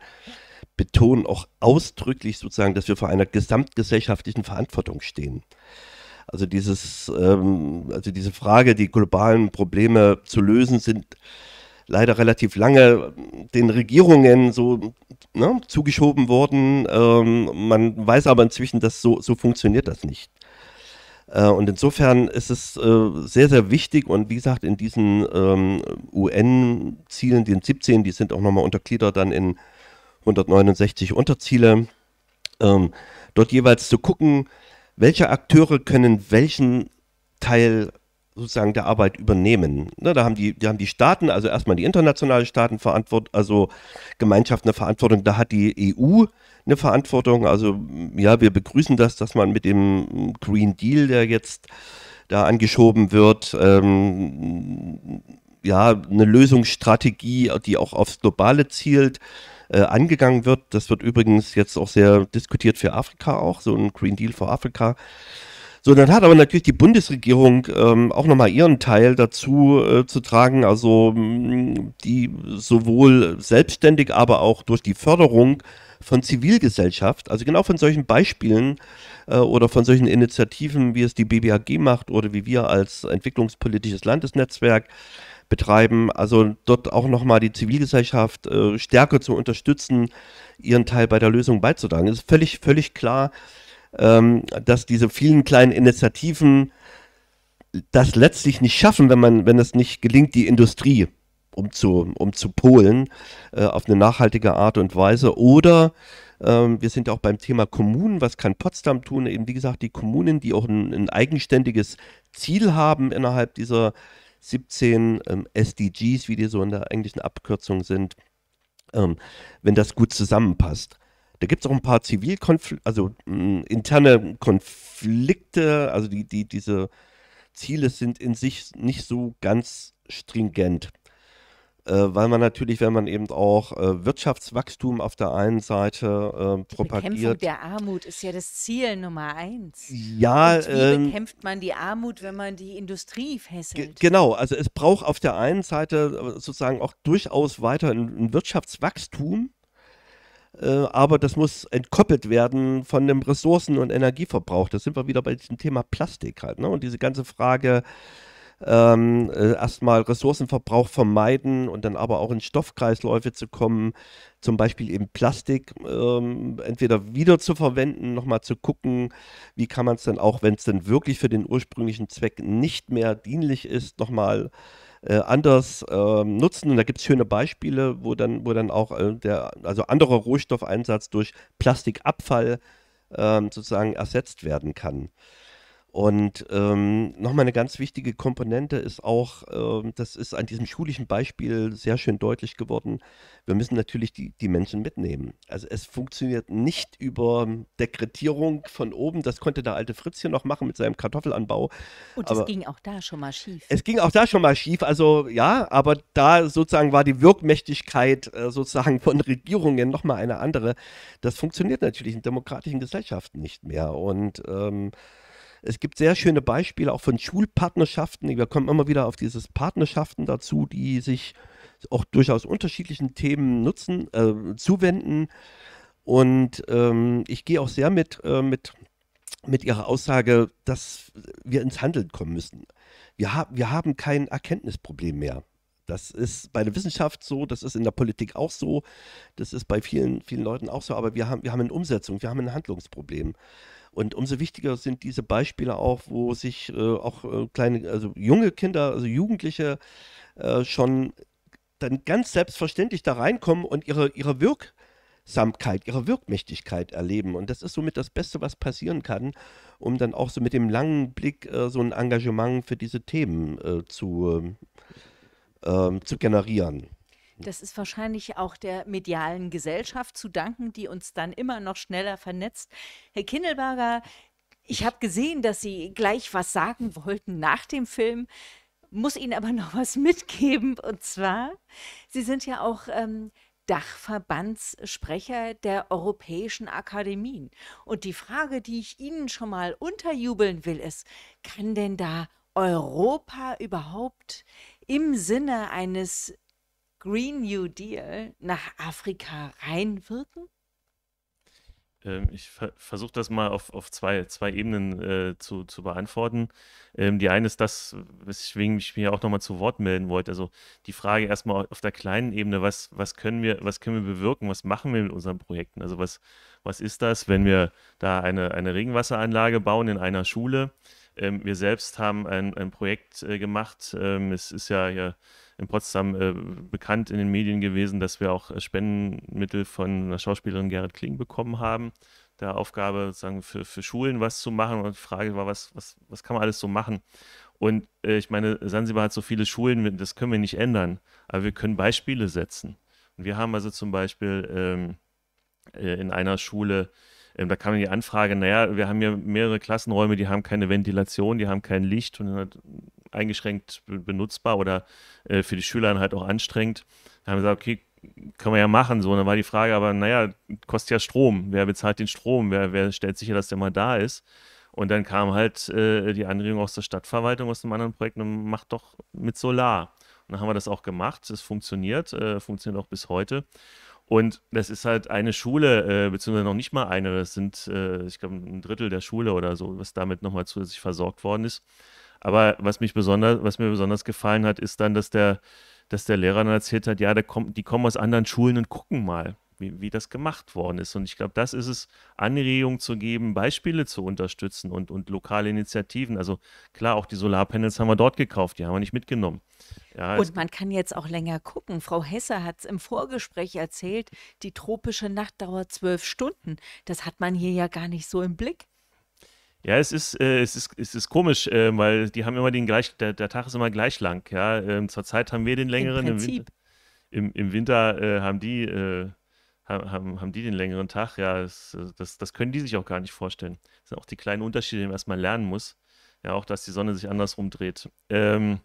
betonen auch ausdrücklich sozusagen, dass wir vor einer gesamtgesellschaftlichen Verantwortung stehen. Also dieses, ähm, also diese Frage, die globalen Probleme zu lösen, sind leider relativ lange den Regierungen so ne, zugeschoben worden. Ähm, man weiß aber inzwischen, dass so, so funktioniert das nicht. Äh, und insofern ist es äh, sehr, sehr wichtig und wie gesagt, in diesen ähm, UN-Zielen, den 17, die sind auch nochmal untergliedert dann in 169 Unterziele, ähm, dort jeweils zu gucken, welche Akteure können welchen Teil sozusagen der Arbeit übernehmen. Ne, da, haben die, da haben die Staaten, also erstmal die internationale Staaten verantwortung, also Gemeinschaft eine Verantwortung, da hat die EU eine Verantwortung. Also ja, wir begrüßen das, dass man mit dem Green Deal, der jetzt da angeschoben wird, ähm, ja, eine Lösungsstrategie, die auch aufs Globale zielt, äh, angegangen wird. Das wird übrigens jetzt auch sehr diskutiert für Afrika auch, so ein Green Deal für Afrika. So, dann hat aber natürlich die Bundesregierung ähm, auch nochmal ihren Teil dazu äh, zu tragen, also mm, die sowohl selbstständig, aber auch durch die Förderung von Zivilgesellschaft, also genau von solchen Beispielen äh, oder von solchen Initiativen, wie es die BBAG macht oder wie wir als entwicklungspolitisches Landesnetzwerk betreiben, also dort auch nochmal die Zivilgesellschaft äh, stärker zu unterstützen, ihren Teil bei der Lösung beizutragen. Es ist völlig, völlig klar, ähm, dass diese vielen kleinen Initiativen das letztlich nicht schaffen, wenn man, wenn es nicht gelingt, die Industrie um zu, um zu polen äh, auf eine nachhaltige Art und Weise. Oder ähm, wir sind auch beim Thema Kommunen, was kann Potsdam tun? Eben wie gesagt, die Kommunen, die auch ein, ein eigenständiges Ziel haben innerhalb dieser 17 ähm, SDGs, wie die so in der englischen Abkürzung sind, ähm, wenn das gut zusammenpasst. Da gibt es auch ein paar Zivilkonflikte, also mh, hm, interne Konflikte, also die, die, diese Ziele sind in sich nicht so ganz stringent. Äh, weil man natürlich, wenn man eben auch äh, Wirtschaftswachstum auf der einen Seite äh, propagiert. Bekämpfung der Armut ist ja das Ziel Nummer eins. Ja. Und wie ähm, bekämpft man die Armut, wenn man die Industrie fesselt? Genau, also es braucht auf der einen Seite äh, sozusagen auch durchaus weiter ein, ein Wirtschaftswachstum. Äh, aber das muss entkoppelt werden von dem Ressourcen- und Energieverbrauch. Da sind wir wieder bei diesem Thema Plastik halt. Ne? Und diese ganze Frage, ähm, äh, erstmal Ressourcenverbrauch vermeiden und dann aber auch in Stoffkreisläufe zu kommen, zum Beispiel eben Plastik ähm, entweder wieder zu verwenden, nochmal zu gucken, wie kann man es dann auch, wenn es dann wirklich für den ursprünglichen Zweck nicht mehr dienlich ist, nochmal äh, äh, anders ähm, nutzen. Und da gibt es schöne Beispiele, wo dann, wo dann auch äh, der, also anderer Rohstoffeinsatz durch Plastikabfall ähm, sozusagen ersetzt werden kann. Und ähm, nochmal eine ganz wichtige Komponente ist auch, ähm, das ist an diesem schulischen Beispiel sehr schön deutlich geworden, wir müssen natürlich die, die Menschen mitnehmen. Also es funktioniert nicht über Dekretierung von oben, das konnte der alte Fritz hier noch machen mit seinem Kartoffelanbau. Und aber es ging auch da schon mal schief. Es ging auch da schon mal schief, also ja, aber da sozusagen war die Wirkmächtigkeit äh, sozusagen von Regierungen nochmal eine andere. Das funktioniert natürlich in demokratischen Gesellschaften nicht mehr und ähm, es gibt sehr schöne Beispiele auch von Schulpartnerschaften. Wir kommen immer wieder auf dieses Partnerschaften dazu, die sich auch durchaus unterschiedlichen Themen nutzen, äh, zuwenden. Und ähm, ich gehe auch sehr mit, äh, mit, mit Ihrer Aussage, dass wir ins Handeln kommen müssen. Wir, hab, wir haben kein Erkenntnisproblem mehr. Das ist bei der Wissenschaft so, das ist in der Politik auch so, das ist bei vielen, vielen Leuten auch so, aber wir haben, wir haben eine Umsetzung, wir haben ein Handlungsproblem. Und umso wichtiger sind diese Beispiele auch, wo sich äh, auch äh, kleine, also junge Kinder, also Jugendliche äh, schon dann ganz selbstverständlich da reinkommen und ihre, ihre Wirksamkeit, ihre Wirkmächtigkeit erleben. Und das ist somit das Beste, was passieren kann, um dann auch so mit dem langen Blick äh, so ein Engagement für diese Themen äh, zu, ähm, zu generieren. Hm. Das ist wahrscheinlich auch der medialen Gesellschaft zu danken, die uns dann immer noch schneller vernetzt. Herr Kindelberger, ich habe gesehen, dass Sie gleich was sagen wollten nach dem Film, muss Ihnen aber *laughs* noch was mitgeben. Und zwar, Sie sind ja auch ähm, Dachverbandssprecher der Europäischen Akademien. Und die Frage, die ich Ihnen schon mal unterjubeln will, ist, kann denn da Europa überhaupt im Sinne eines Green New Deal nach Afrika reinwirken? Ähm, ich ver versuche das mal auf, auf zwei, zwei Ebenen äh, zu, zu beantworten. Ähm, die eine ist das, weswegen ich mich auch nochmal zu Wort melden wollte. Also die Frage erstmal auf der kleinen Ebene, was, was, können wir, was können wir bewirken, was machen wir mit unseren Projekten? Also was, was ist das, wenn wir da eine, eine Regenwasseranlage bauen in einer Schule? Ähm, wir selbst haben ein, ein Projekt äh, gemacht. Ähm, es ist ja hier in Potsdam äh, bekannt in den Medien gewesen, dass wir auch äh, Spendenmittel von der Schauspielerin Gerrit Kling bekommen haben. Der Aufgabe sozusagen für, für Schulen was zu machen und die Frage war, was, was, was kann man alles so machen? Und äh, ich meine, Sansibar hat so viele Schulen, das können wir nicht ändern, aber wir können Beispiele setzen. Und wir haben also zum Beispiel ähm, äh, in einer Schule, ähm, da kam die Anfrage, naja, wir haben ja mehrere Klassenräume, die haben keine Ventilation, die haben kein Licht und dann hat eingeschränkt benutzbar oder äh, für die Schüler halt auch anstrengend. Da haben wir gesagt, okay, kann man ja machen. So, und dann war die Frage, aber naja, kostet ja Strom. Wer bezahlt den Strom? Wer, wer stellt sicher, dass der mal da ist? Und dann kam halt äh, die Anregung aus der Stadtverwaltung, aus einem anderen Projekt, macht doch mit Solar. Und dann haben wir das auch gemacht. Es funktioniert, äh, funktioniert auch bis heute. Und das ist halt eine Schule, äh, beziehungsweise noch nicht mal eine. Das sind, äh, ich glaube, ein Drittel der Schule oder so, was damit nochmal zusätzlich versorgt worden ist. Aber was mich besonders, was mir besonders gefallen hat, ist dann, dass der, dass der Lehrer dann erzählt hat, ja, der kommt, die kommen aus anderen Schulen und gucken mal, wie, wie das gemacht worden ist. Und ich glaube, das ist es, Anregungen zu geben, Beispiele zu unterstützen und, und lokale Initiativen. Also klar, auch die Solarpanels haben wir dort gekauft, die haben wir nicht mitgenommen. Ja, also und man kann jetzt auch länger gucken. Frau Hesse hat es im Vorgespräch erzählt, die tropische Nacht dauert zwölf Stunden. Das hat man hier ja gar nicht so im Blick. Ja, es ist, äh, es ist, es ist komisch, äh, weil die haben immer den gleich, der, der Tag ist immer gleich lang. Ja? Ähm, zurzeit haben wir den längeren. Im, Prinzip. im, Winter, im, im Winter äh, haben, die, äh, haben, haben die den längeren Tag. Ja, das, das, das, können die sich auch gar nicht vorstellen. Das sind auch die kleinen Unterschiede, die man erstmal lernen muss. Ja, auch dass die Sonne sich andersrum dreht. Ähm,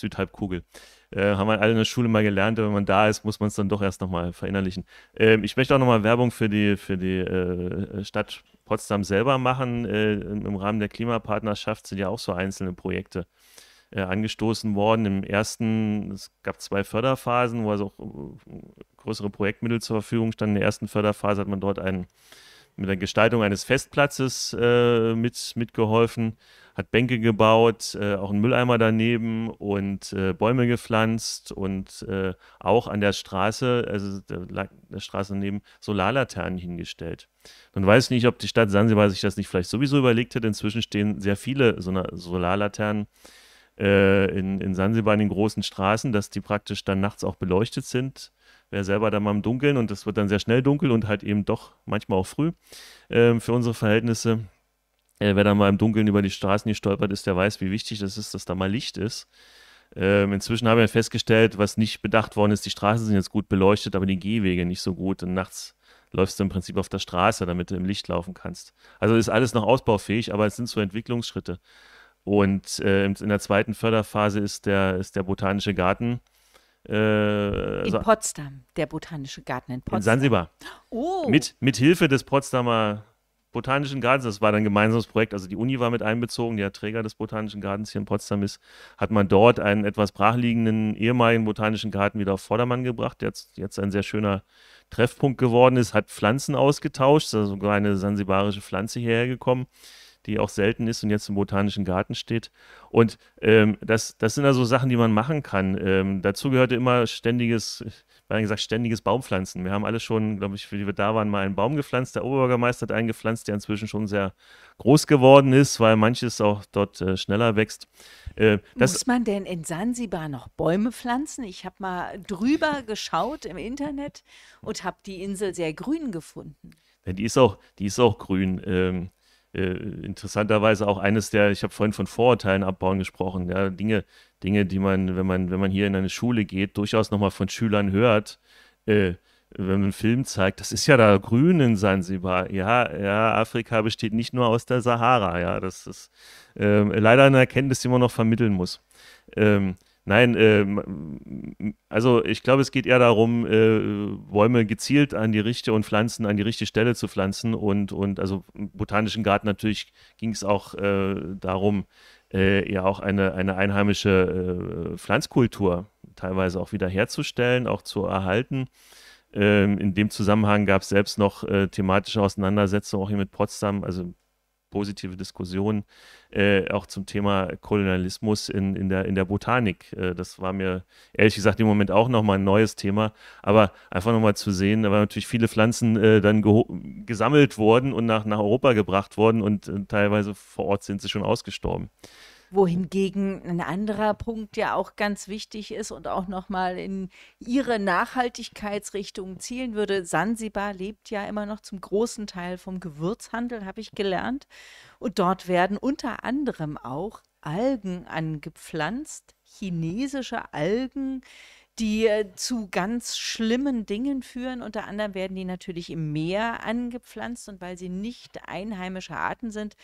Südhalbkugel. Äh, haben wir alle in der Schule mal gelernt, wenn man da ist, muss man es dann doch erst nochmal verinnerlichen. Ähm, ich möchte auch nochmal Werbung für die, für die äh, Stadt Potsdam selber machen. Äh, Im Rahmen der Klimapartnerschaft sind ja auch so einzelne Projekte äh, angestoßen worden. Im ersten, es gab zwei Förderphasen, wo also auch äh, größere Projektmittel zur Verfügung standen. In der ersten Förderphase hat man dort einen, mit der Gestaltung eines Festplatzes äh, mit, mitgeholfen hat Bänke gebaut, äh, auch einen Mülleimer daneben und äh, Bäume gepflanzt und äh, auch an der Straße, also der, der Straße neben Solarlaternen hingestellt. Nun weiß nicht, ob die Stadt Sansibar sich das nicht vielleicht sowieso überlegt hat. Inzwischen stehen sehr viele so Solarlaternen äh, in, in Sansibar in den großen Straßen, dass die praktisch dann nachts auch beleuchtet sind Wer selber da mal im Dunkeln und das wird dann sehr schnell dunkel und halt eben doch manchmal auch früh äh, für unsere Verhältnisse. Äh, wer da mal im Dunkeln über die Straßen gestolpert ist, der weiß, wie wichtig das ist, dass da mal Licht ist. Ähm, inzwischen habe ich festgestellt, was nicht bedacht worden ist, die Straßen sind jetzt gut beleuchtet, aber die Gehwege nicht so gut. Und nachts läufst du im Prinzip auf der Straße, damit du im Licht laufen kannst. Also ist alles noch ausbaufähig, aber es sind so Entwicklungsschritte. Und äh, in der zweiten Förderphase ist der, ist der Botanische Garten äh, in Potsdam, der Botanische Garten in Potsdam. In Sansibar. Oh. Mit, mit Hilfe des Potsdamer Botanischen Gartens, das war dann ein gemeinsames Projekt, also die Uni war mit einbezogen, der Träger des Botanischen Gartens hier in Potsdam ist, hat man dort einen etwas brachliegenden ehemaligen Botanischen Garten wieder auf Vordermann gebracht, der jetzt, ein sehr schöner Treffpunkt geworden ist, hat Pflanzen ausgetauscht, also sogar eine sansibarische Pflanze hierher gekommen die auch selten ist und jetzt im Botanischen Garten steht. Und ähm, das, das sind also Sachen, die man machen kann. Ähm, dazu gehörte immer ständiges, war gesagt, ständiges Baumpflanzen. Wir haben alle schon, glaube ich, für die wir da waren, mal einen Baum gepflanzt. Der Oberbürgermeister hat einen gepflanzt, der inzwischen schon sehr groß geworden ist, weil manches auch dort äh, schneller wächst. Äh, Muss man denn in Sansibar noch Bäume pflanzen? Ich habe mal drüber *laughs* geschaut im Internet und habe die Insel sehr grün gefunden. Ja, die ist auch, die ist auch grün. Ähm, äh, interessanterweise auch eines der, ich habe vorhin von Vorurteilen abbauen gesprochen, ja, Dinge, Dinge, die man, wenn man, wenn man hier in eine Schule geht, durchaus nochmal von Schülern hört, äh, wenn man einen Film zeigt, das ist ja da grün in Sansibar. Ja, ja, Afrika besteht nicht nur aus der Sahara, ja, das ist äh, leider eine Erkenntnis, die man noch vermitteln muss. Ähm, Nein, ähm, also ich glaube, es geht eher darum, äh, Bäume gezielt an die richtige und Pflanzen an die richtige Stelle zu pflanzen. Und, und also im Botanischen Garten natürlich ging es auch äh, darum, äh, ja auch eine, eine einheimische äh, Pflanzkultur teilweise auch wieder herzustellen, auch zu erhalten. Ähm, in dem Zusammenhang gab es selbst noch äh, thematische Auseinandersetzungen auch hier mit Potsdam, also positive Diskussion äh, auch zum Thema Kolonialismus in, in, der, in der Botanik. Äh, das war mir ehrlich gesagt im Moment auch nochmal ein neues Thema, aber einfach nochmal zu sehen, da waren natürlich viele Pflanzen äh, dann gesammelt worden und nach, nach Europa gebracht worden und äh, teilweise vor Ort sind sie schon ausgestorben wohingegen ein anderer Punkt ja auch ganz wichtig ist und auch nochmal in ihre Nachhaltigkeitsrichtung zielen würde. Sansibar lebt ja immer noch zum großen Teil vom Gewürzhandel, habe ich gelernt. Und dort werden unter anderem auch Algen angepflanzt, chinesische Algen, die äh, zu ganz schlimmen Dingen führen. Unter anderem werden die natürlich im Meer angepflanzt und weil sie nicht einheimische Arten sind,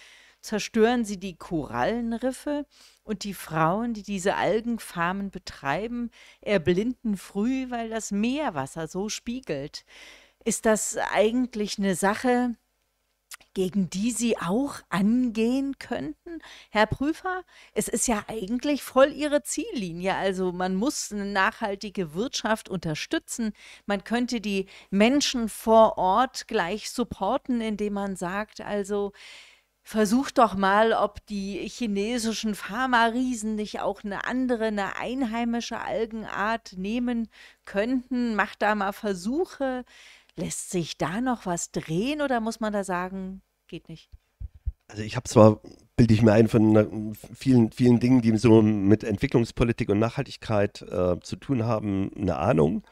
zerstören sie die Korallenriffe und die Frauen, die diese Algenfarmen betreiben, erblinden früh, weil das Meerwasser so spiegelt. Ist das eigentlich eine Sache, gegen die Sie auch angehen könnten? Herr Prüfer, es ist ja eigentlich voll Ihre Ziellinie. Also man muss eine nachhaltige Wirtschaft unterstützen. Man könnte die Menschen vor Ort gleich supporten, indem man sagt, also Versuch doch mal, ob die chinesischen Pharma-Riesen nicht auch eine andere, eine einheimische Algenart nehmen könnten. Mach da mal Versuche. Lässt sich da noch was drehen oder muss man da sagen, geht nicht? Also ich habe zwar, bilde ich mir ein, von vielen, vielen Dingen, die so mit Entwicklungspolitik und Nachhaltigkeit äh, zu tun haben, eine Ahnung.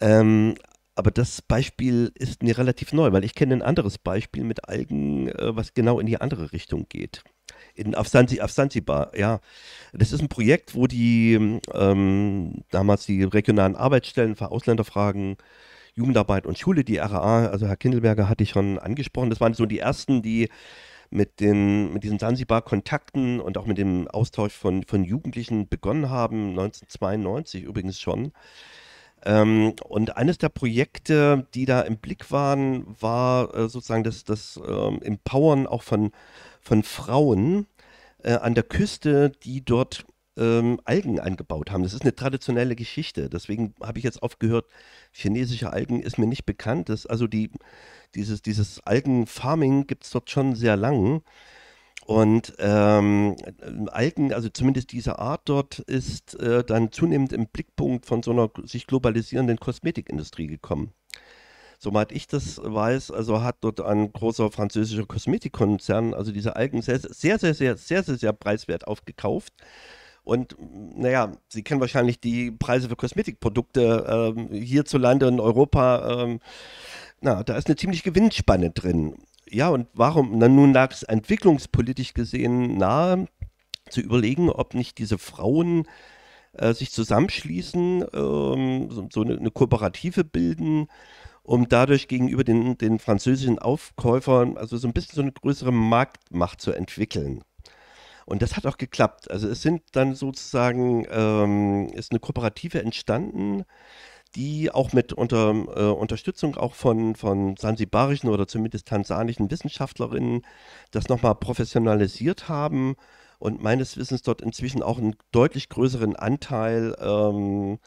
Ähm, aber das Beispiel ist mir relativ neu, weil ich kenne ein anderes Beispiel mit Algen, äh, was genau in die andere Richtung geht. In, auf, Sansibar, ja. Das ist ein Projekt, wo die ähm, damals die regionalen Arbeitsstellen für Ausländerfragen, Jugendarbeit und Schule, die RAA, also Herr Kindelberger hatte ich schon angesprochen, das waren so die ersten, die mit, den, mit diesen Sansibar-Kontakten und auch mit dem Austausch von, von Jugendlichen begonnen haben, 1992 übrigens schon. Ähm, und eines der Projekte, die da im Blick waren, war äh, sozusagen das, das ähm, Empowern auch von, von Frauen äh, an der Küste, die dort ähm, Algen angebaut haben. Das ist eine traditionelle Geschichte. Deswegen habe ich jetzt oft gehört, chinesische Algen ist mir nicht bekannt. Das, also die, dieses, dieses Algenfarming gibt es dort schon sehr lang. Und ähm, Algen, also zumindest diese Art dort, ist äh, dann zunehmend im Blickpunkt von so einer sich globalisierenden Kosmetikindustrie gekommen. Soweit ich das weiß, also hat dort ein großer französischer Kosmetikkonzern, also diese Algen, sehr, sehr, sehr, sehr, sehr, sehr, sehr preiswert aufgekauft. Und naja, Sie kennen wahrscheinlich die Preise für Kosmetikprodukte ähm, hierzulande in Europa. Ähm, na, da ist eine ziemlich Gewinnspanne drin ja, und warum? Na, nun lag es entwicklungspolitisch gesehen nahe, zu überlegen, ob nicht diese Frauen äh, sich zusammenschließen, ähm, so, so eine, eine, Kooperative bilden, um dadurch gegenüber den, den französischen Aufkäufern also so ein bisschen so eine größere Marktmacht zu entwickeln. Und das hat auch geklappt. Also es sind dann sozusagen, ähm, ist eine Kooperative entstanden, die auch mit unter äh, Unterstützung auch von, von sansibarischen oder zumindest tansanischen Wissenschaftlerinnen das nochmal professionalisiert haben und meines Wissens dort inzwischen auch einen deutlich größeren Anteil ähm,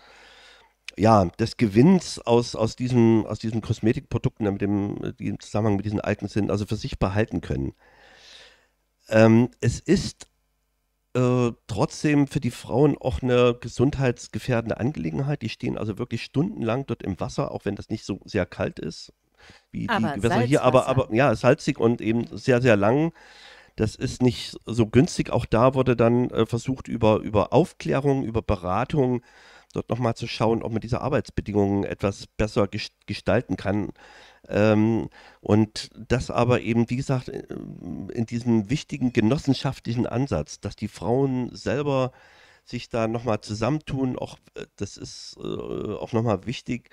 ja, des Gewinns aus, aus, diesen, aus diesen Kosmetikprodukten, mit dem, die im Zusammenhang mit diesen alten sind, also für sich behalten können. Ähm, es ist äh, trotzdem für die Frauen auch eine gesundheitsgefährdende Angelegenheit. Die stehen also wirklich stundenlang dort im Wasser, auch wenn das nicht so sehr kalt ist wie aber die Gewässer hier. Aber, aber ja, salzig und eben sehr, sehr lang. Das ist nicht so günstig. Auch da wurde dann äh, versucht, über, über Aufklärung, über Beratung dort nochmal zu schauen, ob man diese Arbeitsbedingungen etwas besser gestalten kann. Ähm, und das aber eben, wie gesagt, äh, in diesem wichtigen genossenschaftlichen Ansatz, dass die Frauen selber sich da nochmal zusammentun, auch äh, das ist äh, auch nochmal wichtig.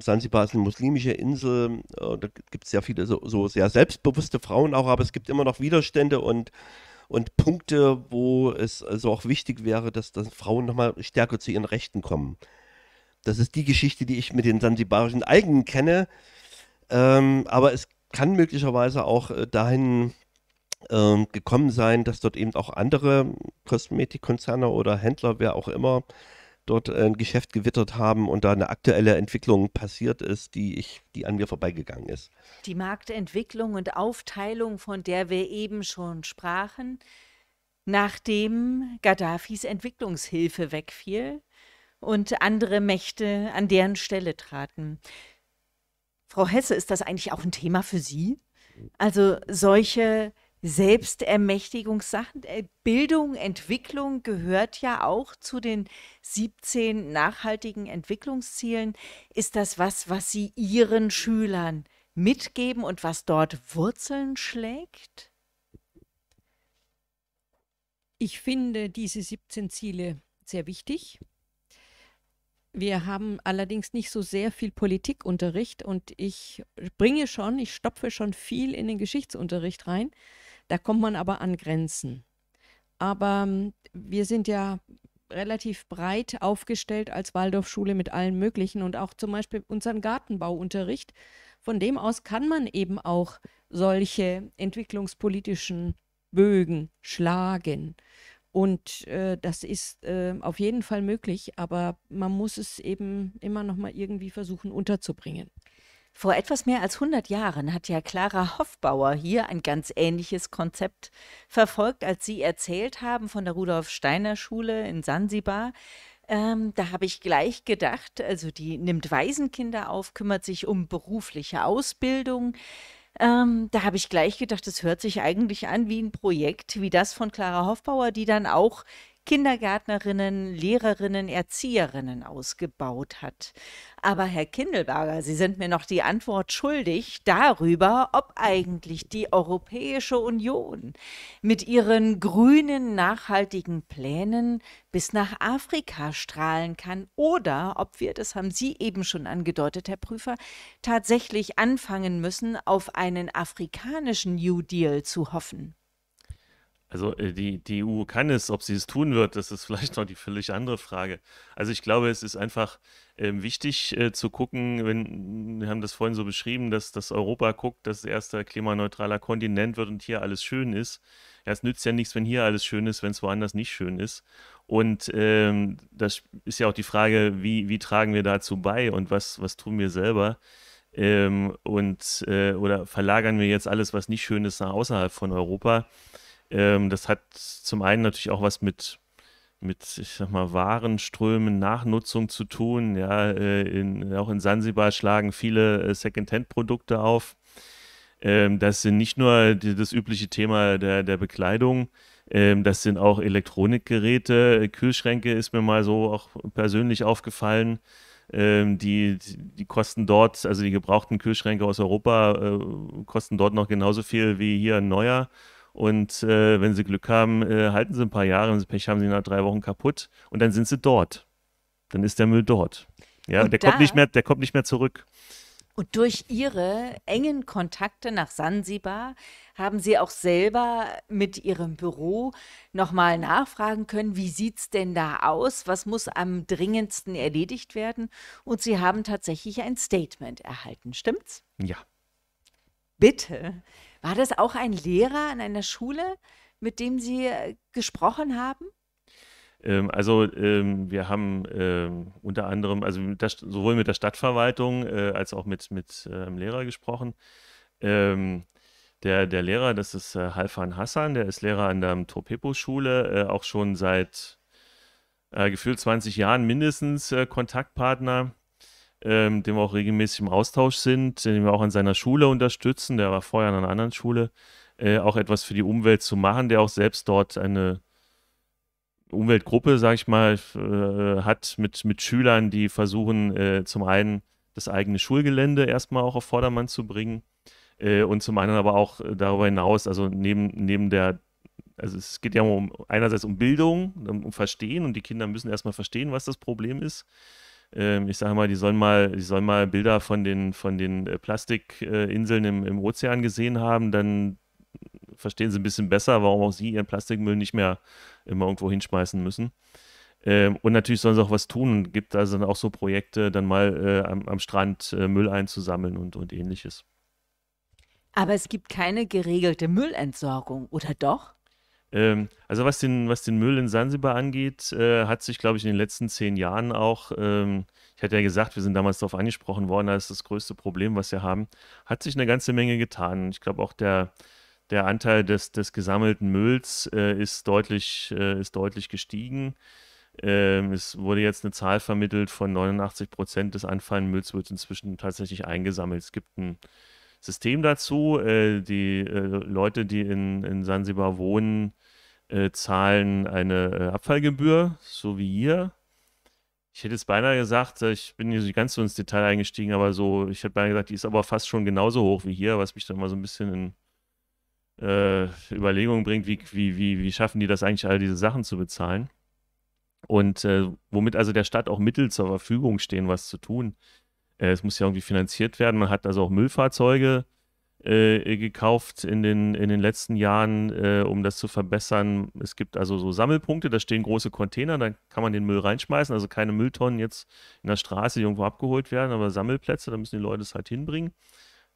Sansibar ähm, ist eine muslimische Insel, äh, da gibt es sehr viele so, so, sehr selbstbewusste Frauen auch, aber es gibt immer noch Widerstände und, und Punkte, wo es also auch wichtig wäre, dass, dass Frauen nochmal stärker zu ihren Rechten kommen. Das ist die Geschichte, die ich mit den sansibarischen Eigenen kenne. Ähm, aber es kann möglicherweise auch äh, dahin ähm, gekommen sein, dass dort eben auch andere Kosmetikkonzerne oder Händler, wer auch immer, dort äh, ein Geschäft gewittert haben und da eine aktuelle Entwicklung passiert ist, die ich, die an mir vorbeigegangen ist. Die Marktentwicklung und Aufteilung, von der wir eben schon sprachen, nachdem Gaddafis Entwicklungshilfe wegfiel und andere Mächte an deren Stelle traten. Frau Hesse, ist das eigentlich auch ein Thema für Sie? Also solche Selbstermächtigungssachen, äh, Bildung, Entwicklung gehört ja auch zu den 17 nachhaltigen Entwicklungszielen. Ist das was, was Sie Ihren Schülern mitgeben und was dort Wurzeln schlägt? Ich finde diese 17 Ziele sehr wichtig. Wir haben allerdings nicht so sehr viel Politikunterricht und ich bringe schon, ich stopfe schon viel in den Geschichtsunterricht rein. Da kommt man aber an Grenzen. Aber ähm, wir sind ja relativ breit aufgestellt als Waldorfschule mit allen möglichen und auch zum Beispiel unseren Gartenbauunterricht. Von dem aus kann man eben auch solche entwicklungspolitischen Bögen schlagen. Und äh, das ist äh, auf jeden Fall möglich, aber man muss es eben immer noch mal irgendwie versuchen unterzubringen. Vor etwas mehr als 100 Jahren hat ja Clara Hoffbauer hier ein ganz ähnliches Konzept verfolgt, als Sie erzählt haben von der Rudolf Steiner Schule in Sansibar. Ähm, da habe ich gleich gedacht, also die nimmt Waisenkinder auf, kümmert sich um berufliche Ausbildung. Ähm, da habe ich gleich gedacht, das hört sich eigentlich an wie ein Projekt wie das von Clara Hoffbauer, die dann auch Kindergärtnerinnen, Lehrerinnen, Erzieherinnen ausgebaut hat. Aber Herr Kindelberger, Sie sind mir noch die Antwort schuldig darüber, ob eigentlich die Europäische Union mit ihren grünen, nachhaltigen Plänen bis nach Afrika strahlen kann oder ob wir, das haben Sie eben schon angedeutet, Herr Prüfer, tatsächlich anfangen müssen, auf einen afrikanischen New Deal zu hoffen. Also äh, die, die EU kann es, ob sie es tun wird, das ist *laughs* vielleicht noch die völlig andere Frage. Also ich glaube, es ist einfach ähm, wichtig äh, zu gucken, wenn, wir haben das vorhin so beschrieben, dass, dass Europa guckt, dass erster klimaneutraler Kontinent wird und hier alles schön ist. Ja, es nützt ja nichts, wenn hier alles schön ist, wenn es woanders nicht schön ist. Und ähm, das ist ja auch die Frage, wie, wie tragen wir dazu bei und was, was tun wir selber? Ähm, und äh, oder verlagern wir jetzt alles, was nicht schön ist, nach außerhalb von Europa? Ähm, das hat zum einen natürlich auch was mit mit, ich sag mal, Warenströmen, Nachnutzung zu tun. Ja, äh, in, auch in Sansibar schlagen viele second äh, Secondhand-Produkte auf. Ähm, das sind nicht nur das übliche Thema der, der Bekleidung, ähm, das sind auch Elektronikgeräte. Kühlschränke ist mir mal so auch persönlich aufgefallen. Ähm, die, die kosten dort, also die gebrauchten Kühlschränke aus Europa, äh, kosten dort noch genauso viel wie hier ein neuer. Und äh, wenn sie Glück haben, äh, halten sie ein paar Jahre, wenn sie Pech haben, sie nach drei Wochen kaputt und dann sind sie dort. Dann ist der Müll dort. Ja, und der, da, kommt nicht mehr, der kommt nicht mehr zurück. Und durch ihre engen Kontakte nach Sansibar haben Sie auch selber mit Ihrem Büro nochmal nachfragen können, wie sieht es denn da aus? Was muss am dringendsten erledigt werden? Und Sie haben tatsächlich ein Statement erhalten, stimmt's? Ja. Bitte war das auch ein Lehrer an einer Schule, mit dem Sie äh, gesprochen haben? Ähm, also ähm, wir haben ähm, unter anderem, also mit der, sowohl mit der Stadtverwaltung äh, als auch mit, mit äh, einem Lehrer gesprochen. Ähm, der, der Lehrer, das ist äh, Halfan Hassan, der ist Lehrer an der Tropepo-Schule, äh, auch schon seit äh, gefühlt 20 Jahren mindestens Kontaktpartner ähm, dem wir auch regelmäßig im Austausch sind, den wir auch an seiner Schule unterstützen, der war vorher an einer anderen Schule, äh, auch etwas für die Umwelt zu machen, der auch selbst dort eine Umweltgruppe, sag ich mal, äh, hat mit, mit Schülern, die versuchen, äh, zum einen das eigene Schulgelände erstmal auch auf Vordermann zu bringen äh, und zum anderen aber auch darüber hinaus, also neben, neben der also es geht ja um, einerseits um Bildung, um Verstehen und die Kinder müssen erstmal verstehen, was das Problem ist. Ähm, ich sage mal, die sollen mal, die sollen mal Bilder von den, von den äh, Plastikinseln im, im Ozean gesehen haben, dann verstehen sie ein bisschen besser, warum auch sie ihren Plastikmüll nicht mehr immer irgendwo hinschmeißen müssen. Ähm, und natürlich sollen sie auch was tun. Gibt also dann auch so Projekte, dann mal äh, am, am, Strand äh, Müll einzusammeln und, und ähnliches. Aber es gibt keine geregelte Müllentsorgung, oder doch? Ähm, also was den, was den Müll in Sansibar angeht, äh, hat sich, glaube ich, in den letzten zehn Jahren auch, ähm, ich hatte ja gesagt, wir sind damals darauf angesprochen worden, das ist das größte Problem, was wir haben, hat sich eine ganze Menge getan. Ich glaube auch der, der Anteil des, des gesammelten Mülls äh, ist, deutlich, äh, ist deutlich gestiegen. Ähm, es wurde jetzt eine Zahl vermittelt von 89 Prozent des anfallenden Mülls wird inzwischen tatsächlich eingesammelt. Es gibt ein System dazu. Äh, die äh, Leute, die in, in Sansibar wohnen, äh, zahlen eine äh, Abfallgebühr, so wie hier. Ich hätte es beinahe gesagt, äh, ich bin hier nicht ganz so ins Detail eingestiegen, aber so, ich hätte beinahe gesagt, die ist aber fast schon genauso hoch wie hier, was mich dann mal so ein bisschen in, äh, Überlegungen bringt, wie, wie, wie, wie schaffen die das eigentlich, all diese Sachen zu bezahlen. Und äh, womit also der Stadt auch Mittel zur Verfügung stehen, was zu tun. Äh, es muss ja irgendwie finanziert werden. Man hat also auch Müllfahrzeuge äh, gekauft in den, in den letzten Jahren, äh, um das zu verbessern. Es gibt also so Sammelpunkte, da stehen große Container, da kann man den Müll reinschmeißen. Also keine Mülltonnen jetzt in der Straße die irgendwo abgeholt werden, aber Sammelplätze, da müssen die Leute es halt hinbringen.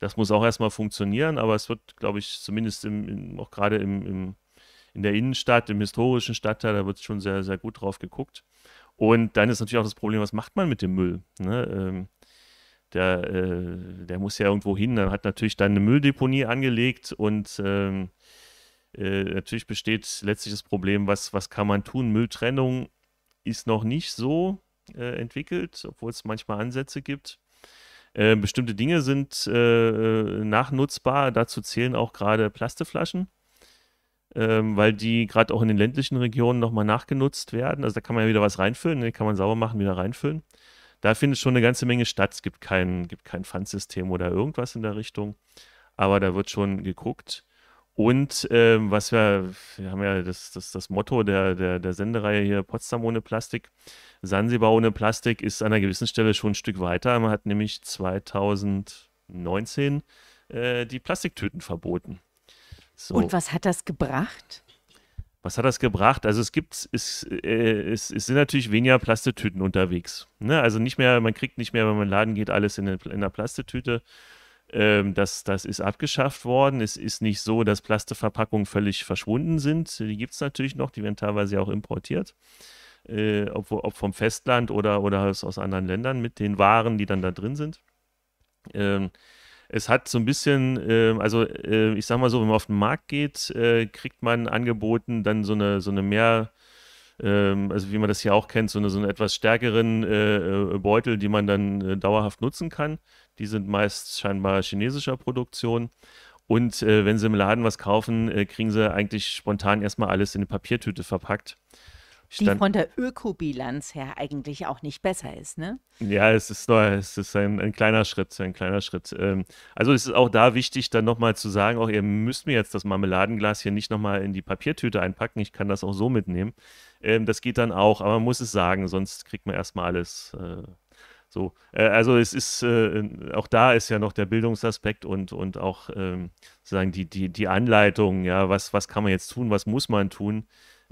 Das muss auch erstmal funktionieren, aber es wird, glaube ich, zumindest im, in, auch gerade im, im, in der Innenstadt, im historischen Stadtteil, da wird schon sehr, sehr gut drauf geguckt. Und dann ist natürlich auch das Problem, was macht man mit dem Müll? Ne? Ähm, der, äh, der muss ja irgendwo hin, dann hat natürlich dann eine Mülldeponie angelegt und ähm, äh, natürlich besteht letztlich das Problem, was, was kann man tun? Mülltrennung ist noch nicht so äh, entwickelt, obwohl es manchmal Ansätze gibt. Äh, bestimmte Dinge sind äh, äh, nachnutzbar, dazu zählen auch gerade Plasteflaschen, ähm, weil die gerade auch in den ländlichen Regionen nochmal nachgenutzt werden. Also da kann man ja wieder was reinfüllen, ne? kann man sauber machen, wieder reinfüllen da findet schon eine ganze Menge statt. Es gibt kein, gibt kein Pfandsystem oder irgendwas in der Richtung, aber da wird schon geguckt. Und ähm, was wir, wir haben ja das, das, das Motto der, der, der Sendereihe hier, Potsdam ohne Plastik. Sansibar ohne Plastik ist an einer gewissen Stelle schon ein Stück weiter. Man hat nämlich 2019 äh, die Plastiktüten verboten. So. Und was hat das gebracht? was hat das gebracht? Also es gibt, es, äh, es, es sind natürlich weniger Plastetüten unterwegs. Ne? Also nicht mehr, man kriegt nicht mehr, wenn man in den Laden geht, alles in, eine, in einer Plastetüte. Ähm, das, das ist abgeschafft worden. Es ist nicht so, dass Plasteverpackungen völlig verschwunden sind. Die gibt es natürlich noch, die werden teilweise auch importiert. Äh, ob, ob, vom Festland oder, oder aus, anderen Ländern mit den Waren, die dann da drin sind. Ähm, es hat so ein bisschen, äh, also äh, ich sag mal so, wenn man auf den Markt geht, äh, kriegt man angeboten dann so eine, so eine mehr, ähm, also wie man das hier auch kennt, so, eine, so einen etwas stärkeren äh, Beutel, die man dann äh, dauerhaft nutzen kann. Die sind meist scheinbar chinesischer Produktion. Und äh, wenn sie im Laden was kaufen, kriegen sie eigentlich spontan erstmal alles in eine Papiertüte verpackt die von der Ökobilanz her eigentlich auch nicht besser ist, ne? Ja, es ist, es ist ein, ein kleiner Schritt, ein kleiner Schritt. Ähm, also es ist auch da wichtig, dann nochmal zu sagen, auch ihr müsst mir jetzt das Marmeladenglas hier nicht nochmal in die Papiertüte einpacken, ich kann das auch so mitnehmen. Ähm, das geht dann auch, aber man muss es sagen, sonst kriegt man erstmal alles äh, so. Äh, also es ist, äh, auch da ist ja noch der Bildungsaspekt und, und auch ähm, sozusagen die, die, die Anleitung, ja, was, was kann man jetzt tun, was muss man tun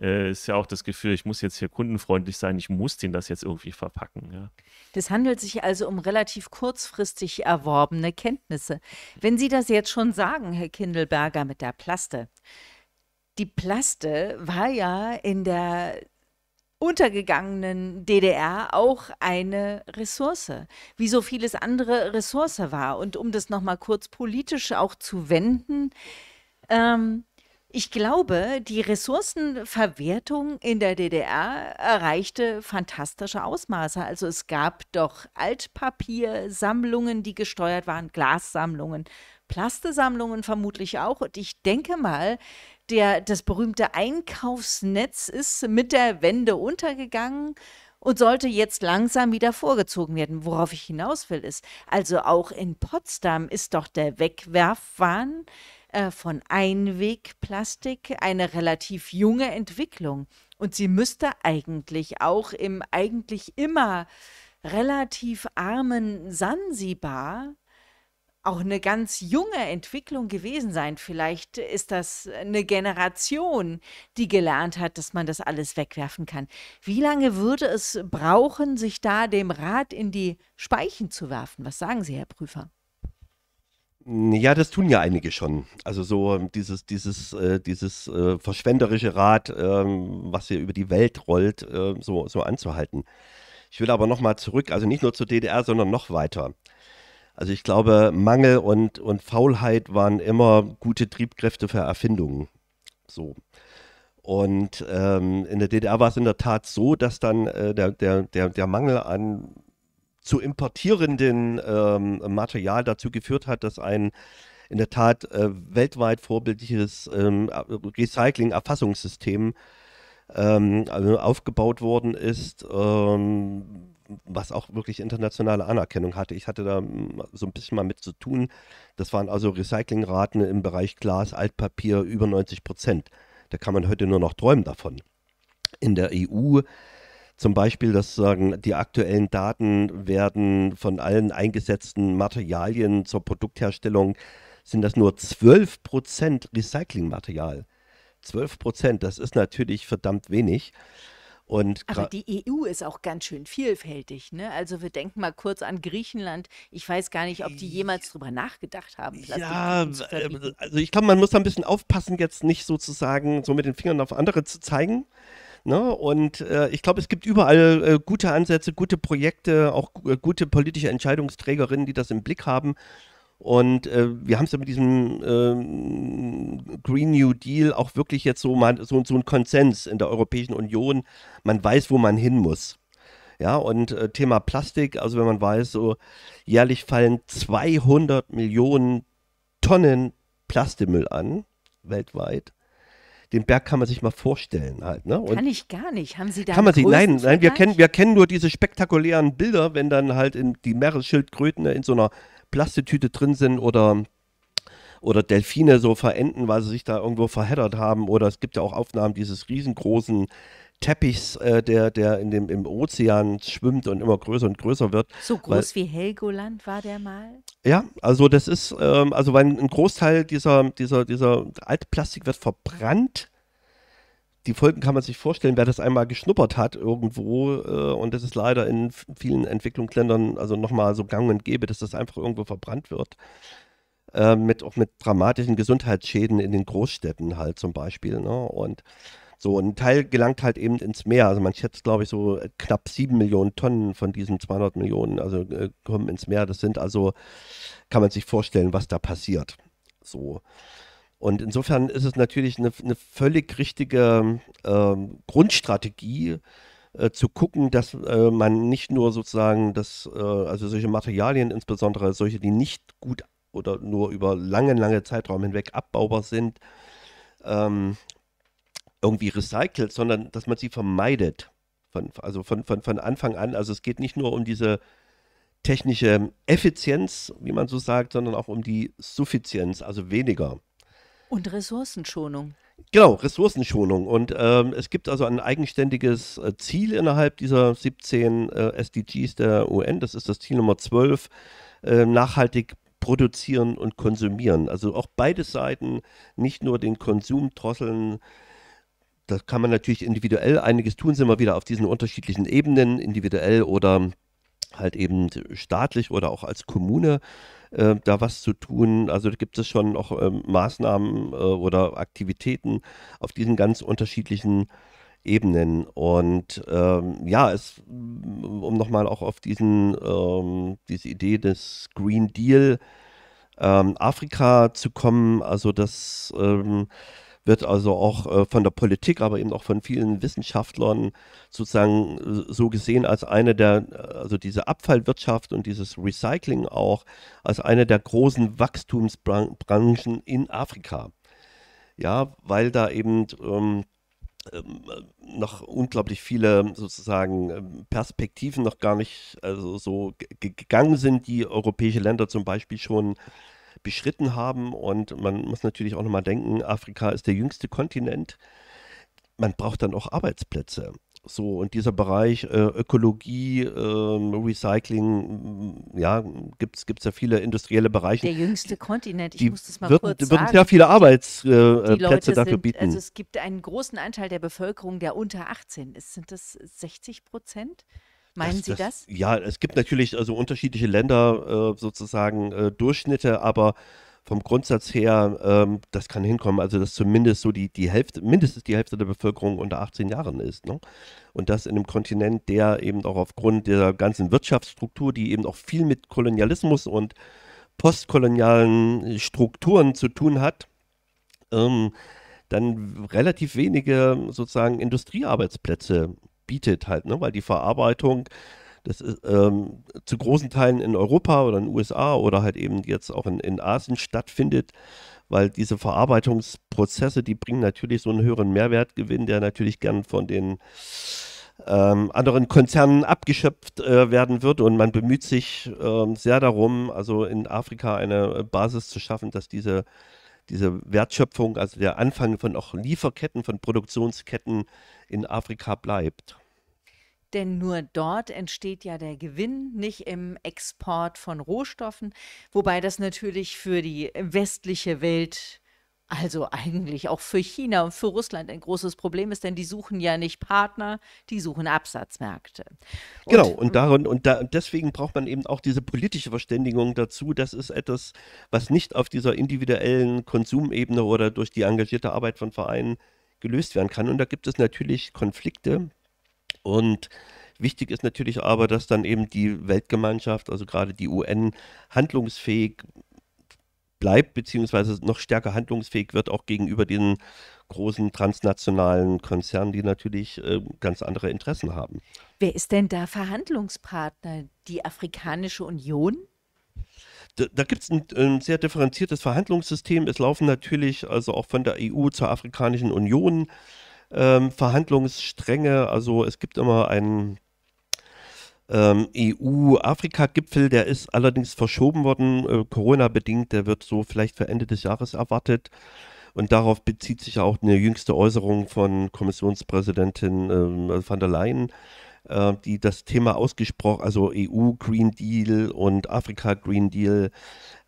äh, ist ja auch das Gefühl, ich muss jetzt hier kundenfreundlich sein, ich muss denen das jetzt irgendwie verpacken. Ja. Das handelt sich also um relativ kurzfristig erworbene Kenntnisse. Wenn Sie das jetzt schon sagen, Herr Kindelberger, mit der Plaste. Die Plaste war ja in der untergegangenen DDR auch eine Ressource, wie so vieles andere Ressource war. Und um das nochmal kurz politisch auch zu wenden, ähm, ich glaube, die Ressourcenverwertung in der DDR erreichte fantastische Ausmaße. Also es gab doch Altpapiersammlungen, die gesteuert waren, Glassammlungen, Plastesammlungen vermutlich auch. Und ich denke mal, der, das berühmte Einkaufsnetz ist mit der Wende untergegangen und sollte jetzt langsam wieder vorgezogen werden. Worauf ich hinaus will, ist, also auch in Potsdam ist doch der Wegwerfwahn äh, von Einwegplastik eine relativ junge Entwicklung. Und sie müsste eigentlich auch im eigentlich immer relativ armen Sansibar auch eine ganz junge Entwicklung gewesen sein. Vielleicht ist das eine Generation, die gelernt hat, dass man das alles wegwerfen kann. Wie lange würde es brauchen, sich da dem Rat in die Speichen zu werfen? Was sagen Sie, Herr Prüfer? Ja, das tun ja einige schon. Also so dieses, dieses, äh, dieses äh, verschwenderische Rad, ähm, was hier über die Welt rollt, äh, so, so anzuhalten. Ich will aber nochmal zurück, also nicht nur zur DDR, sondern noch weiter. Also ich glaube, Mangel und, und Faulheit waren immer gute Triebkräfte für Erfindungen. So. Und ähm, in der DDR war es in der Tat so, dass dann äh, der, der, der, der Mangel an zu importierenden ähm, Material dazu geführt hat, dass ein in der Tat äh, weltweit vorbildliches ähm, Recycling-Erfassungssystem ähm, also aufgebaut worden ist, ähm, was auch wirklich internationale Anerkennung hatte. Ich hatte da mm, so ein bisschen mal mit zu tun. Das waren also Recyclingraten im Bereich Glas, Altpapier über 90 Prozent. Da kann man heute nur noch träumen davon. In der EU zum Beispiel, dass sagen, die aktuellen Daten werden von allen eingesetzten Materialien zur Produktherstellung, sind das nur 12% Recyclingmaterial. 12%, das ist natürlich verdammt wenig. Und Aber die EU ist auch ganz schön vielfältig. Ne? Also wir denken mal kurz an Griechenland. Ich weiß gar nicht, ob die jemals darüber nachgedacht haben. Plastik ja, also ich glaube, man muss da ein bisschen aufpassen, jetzt nicht sozusagen so mit den Fingern auf andere zu zeigen. Ne? Und äh, ich glaube, es gibt überall äh, gute Ansätze, gute Projekte, auch äh, gute politische Entscheidungsträgerinnen, die das im Blick haben. Und äh, wir haben es ja mit diesem ähm, Green New Deal auch wirklich jetzt so, mal, so, so ein Konsens in der Europäischen Union. Man weiß, wo man hin muss. Ja, und äh, Thema Plastik, also wenn man weiß, so jährlich fallen 200 Millionen Tonnen Plastikmüll an, weltweit den Berg kann man sich mal vorstellen halt. Ne? kann ich gar nicht. Haben Sie da Kann man sich, nein, nein, wir kennen, wir kennen nur diese spektakulären Bilder, wenn dann halt in, die Meeresschildkröten in so einer Plastetüte drin sind oder oder Delfine so verenden, weil sie sich da irgendwo verheddert haben. Oder es gibt ja auch Aufnahmen dieses riesengroßen Teppichs, äh, der, der in dem, im Ozean schwimmt und immer größer und größer wird. So groß weil, wie Helgoland war der mal? Ja, also das ist, ähm, also weil ein Großteil dieser, dieser, dieser Altplastik wird verbrannt. Die Folgen kann man sich vorstellen, wer das einmal geschnuppert hat irgendwo, äh, und das ist leider in vielen Entwicklungsländern also nochmal so gang und gäbe, dass das einfach irgendwo verbrannt wird. Äh, mit, auch mit dramatischen Gesundheitsschäden in den Großstädten halt zum Beispiel. Ne? Und so, ein Teil gelangt halt eben ins Meer. Also man schätzt, glaube ich, so knapp sieben Millionen Tonnen von diesen 200 Millionen, also äh, kommen ins Meer. Das sind also, kann man sich vorstellen, was da passiert. So. Und insofern ist es natürlich eine, eine völlig richtige äh, Grundstrategie, äh, zu gucken, dass äh, man nicht nur sozusagen das, äh, also solche Materialien, insbesondere solche, die nicht gut oder nur über lange, lange Zeitraum hinweg abbaubar sind, ähm, irgendwie recycelt, sondern dass man sie vermeidet. Von, also von, von, von Anfang an. Also es geht nicht nur um diese technische Effizienz, wie man so sagt, sondern auch um die Suffizienz, also weniger. Und Ressourcenschonung. Genau, Ressourcenschonung. Und ähm, es gibt also ein eigenständiges äh, Ziel innerhalb dieser 17 äh, SDGs der UN. Das ist das Ziel Nummer 12, äh, nachhaltig produzieren und konsumieren. Also auch beide Seiten, nicht nur den Konsum drosseln, da kann man natürlich individuell einiges tun, sind wir wieder auf diesen unterschiedlichen Ebenen, individuell oder halt eben staatlich oder auch als Kommune äh, da was zu tun. Also gibt es schon auch ähm, Maßnahmen äh, oder Aktivitäten auf diesen ganz unterschiedlichen Ebenen. Und ähm, ja, es, mm, um nochmal auch auf diesen, ähm, diese Idee des Green Deal ähm, Afrika zu kommen, also das ähm, wird also auch äh, von der Politik, aber eben auch von vielen Wissenschaftlern sozusagen äh, so gesehen als eine der, also diese Abfallwirtschaft und dieses Recycling auch, als eine der großen Wachstumsbranchen in Afrika. Ja, weil da eben ähm, ähm noch unglaublich viele sozusagen ähm, Perspektiven noch gar nicht also so gegangen sind, die europäische Länder zum Beispiel schon beschritten haben. Und man muss natürlich auch nochmal denken, Afrika ist der jüngste Kontinent. Man braucht dann auch Arbeitsplätze. So, und dieser Bereich äh, Ökologie, äh, Recycling, mm, ja, gibt es gibt's ja viele industrielle Bereiche. Der jüngste Kontinent, ich die muss das mal wird, kurz sagen. würden sehr viele Arbeitsplätze äh, äh dafür sind, also bieten. Also es gibt einen großen Anteil der Bevölkerung, der unter 18 ist. Sind das 60 Prozent? Meinen das, Sie das, das, Ja, es gibt natürlich also unterschiedliche Länder äh, sozusagen äh, Durchschnitte, aber vom Grundsatz her, ähm, das kann hinkommen, also dass zumindest so die, die Hälfte, mindestens die Hälfte der Bevölkerung unter 18 Jahren ist. Ne? Und das in einem Kontinent, der eben auch aufgrund der ganzen Wirtschaftsstruktur, die eben auch viel mit Kolonialismus und postkolonialen Strukturen zu tun hat, ähm, dann relativ wenige sozusagen Industriearbeitsplätze bietet halt, ne? weil die Verarbeitung das ist ähm, zu großen Teilen in Europa oder in den USA oder halt eben jetzt auch in, in Asien stattfindet, weil diese Verarbeitungsprozesse, die bringen natürlich so einen höheren Mehrwertgewinn, der natürlich gern von den ähm, anderen Konzernen abgeschöpft äh, werden wird und man bemüht sich äh, sehr darum, also in Afrika eine äh, Basis zu schaffen, dass diese diese Wertschöpfung, also der Anfang von auch Lieferketten, von Produktionsketten in Afrika bleibt. Denn nur dort entsteht ja der Gewinn, nicht im Export von Rohstoffen, wobei das natürlich für die westliche Welt also eigentlich auch für China und für Russland ein großes Problem ist, denn die suchen ja nicht Partner, die suchen Absatzmärkte. Genau, und genau, und, darin, und, da, deswegen braucht man eben auch diese politische Verständigung dazu. Das ist etwas, was nicht auf dieser individuellen Konsumebene oder durch die engagierte Arbeit von Vereinen gelöst werden kann. Und da gibt es natürlich Konflikte und Wichtig ist natürlich aber, dass dann eben die Weltgemeinschaft, also gerade die UN, handlungsfähig bleibt, beziehungsweise noch stärker handlungsfähig wird, auch gegenüber den großen transnationalen Konzernen, die natürlich äh, ganz andere Interessen haben. Wer ist denn da Verhandlungspartner? Die Afrikanische Union? Da, da gibt es ein, ein, sehr differenziertes Verhandlungssystem. Es laufen natürlich also auch von der EU zur Afrikanischen Union ähm, Verhandlungsstränge. Also es gibt immer einen ähm, EU-Afrika-Gipfel, der ist allerdings verschoben worden, äh, Corona-bedingt. Der wird so vielleicht für Ende des Jahres erwartet. Und darauf bezieht sich auch eine jüngste Äußerung von Kommissionspräsidentin ähm, van der Leyen, äh, die das Thema ausgesprochen, also EU-Green Deal und Afrika-Green Deal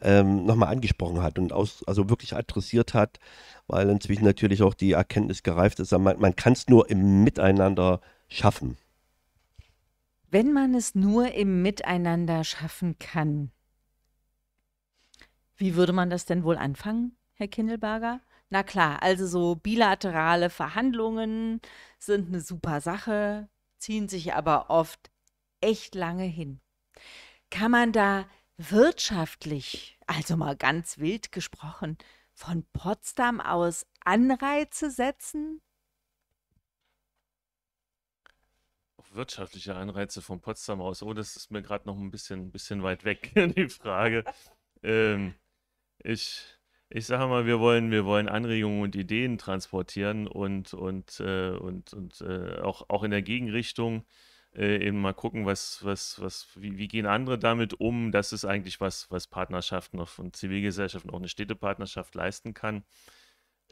ähm, nochmal angesprochen hat und aus, also wirklich adressiert hat, weil inzwischen natürlich auch die Erkenntnis gereift ist, man, man kann es nur im Miteinander schaffen wenn man es nur im Miteinander schaffen kann. Wie würde man das denn wohl anfangen, Herr Kindelberger? Na klar, also so bilaterale Verhandlungen sind eine super Sache, ziehen sich aber oft echt lange hin. Kann man da wirtschaftlich, also mal ganz wild gesprochen, von Potsdam aus Anreize setzen, wirtschaftliche Anreize von Potsdam aus? Oh, das ist mir gerade noch ein bisschen, bisschen weit weg, *laughs* die Frage. ähm, ich, ich sage mal, wir wollen, wir wollen Anregungen und Ideen transportieren und, und, äh, und, und äh, auch, auch in der Gegenrichtung äh, eben mal gucken, was, was, was, wie, wie, gehen andere damit um. Das ist eigentlich was, was Partnerschaften und Zivilgesellschaften, auch eine Städtepartnerschaft leisten kann.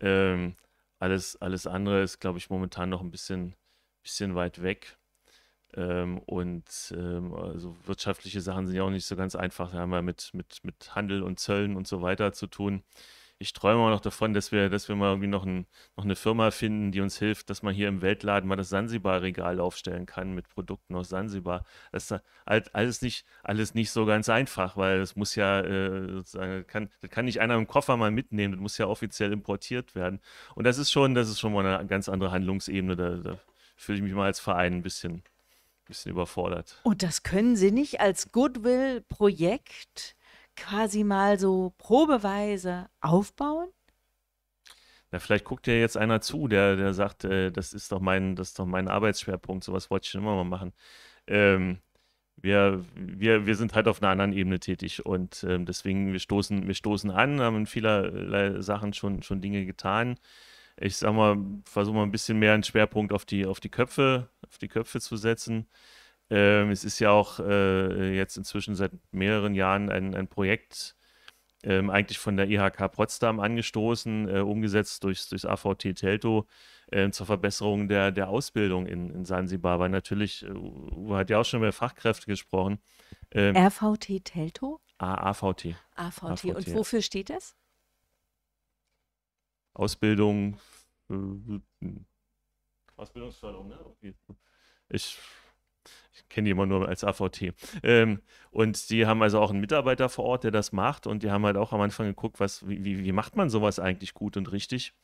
Ähm, alles, alles andere ist, glaube ich, momentan noch ein bisschen, bisschen weit weg. Ähm, und ähm, also wirtschaftliche Sachen sind ja auch nicht so ganz einfach. Da haben wir mit, mit, mit Handel und Zöllen und so weiter zu tun. Ich träume auch noch davon, dass wir, dass wir mal irgendwie noch, ein, noch eine Firma finden, die uns hilft, dass man hier im Weltladen mal das Sansibar-Regal aufstellen kann mit Produkten aus Sansibar. Das ist äh, alles nicht, alles nicht so ganz einfach, weil das muss ja äh, sozusagen, kann, das kann nicht einer im Koffer mal mitnehmen, das muss ja offiziell importiert werden. Und das ist schon, das ist schon mal eine ganz andere Handlungsebene. Da, da fühle ich mich mal als Verein ein bisschen bisschen überfordert. Und das können Sie nicht als Goodwill-Projekt quasi mal so probeweise aufbauen? Na, vielleicht guckt ja jetzt einer zu, der, der sagt, äh, das ist doch mein, das ist doch mein Arbeitsschwerpunkt, sowas wollte ich schon immer mal machen. Ähm, wir, wir, wir sind halt auf einer anderen Ebene tätig und ähm, deswegen, wir stoßen, wir stoßen an, haben in vielerlei Sachen schon, schon Dinge getan ich sag mal, versuche mal ein bisschen mehr einen Schwerpunkt auf die, auf die Köpfe, auf die Köpfe zu setzen. Ähm, es ist ja auch äh, jetzt inzwischen seit mehreren Jahren ein, ein Projekt ähm, eigentlich von der IHK Potsdam angestoßen, äh, umgesetzt durchs, durchs AVT Telto äh, zur Verbesserung der, der Ausbildung in, in Sansibar. Weil natürlich, äh, Uwe hat ja auch schon über Fachkräfte gesprochen. Ähm, RVT Telto? Ah, AVT. AVT. AVT. Und wofür steht das? Ausbildung Ausbildungsförderung, ne? Okay. Ich, ich kenne die immer nur als AVT. Ähm, und die haben also auch einen Mitarbeiter vor Ort, der das macht. Und die haben halt auch am Anfang geguckt, was, wie, wie macht man sowas eigentlich gut und richtig?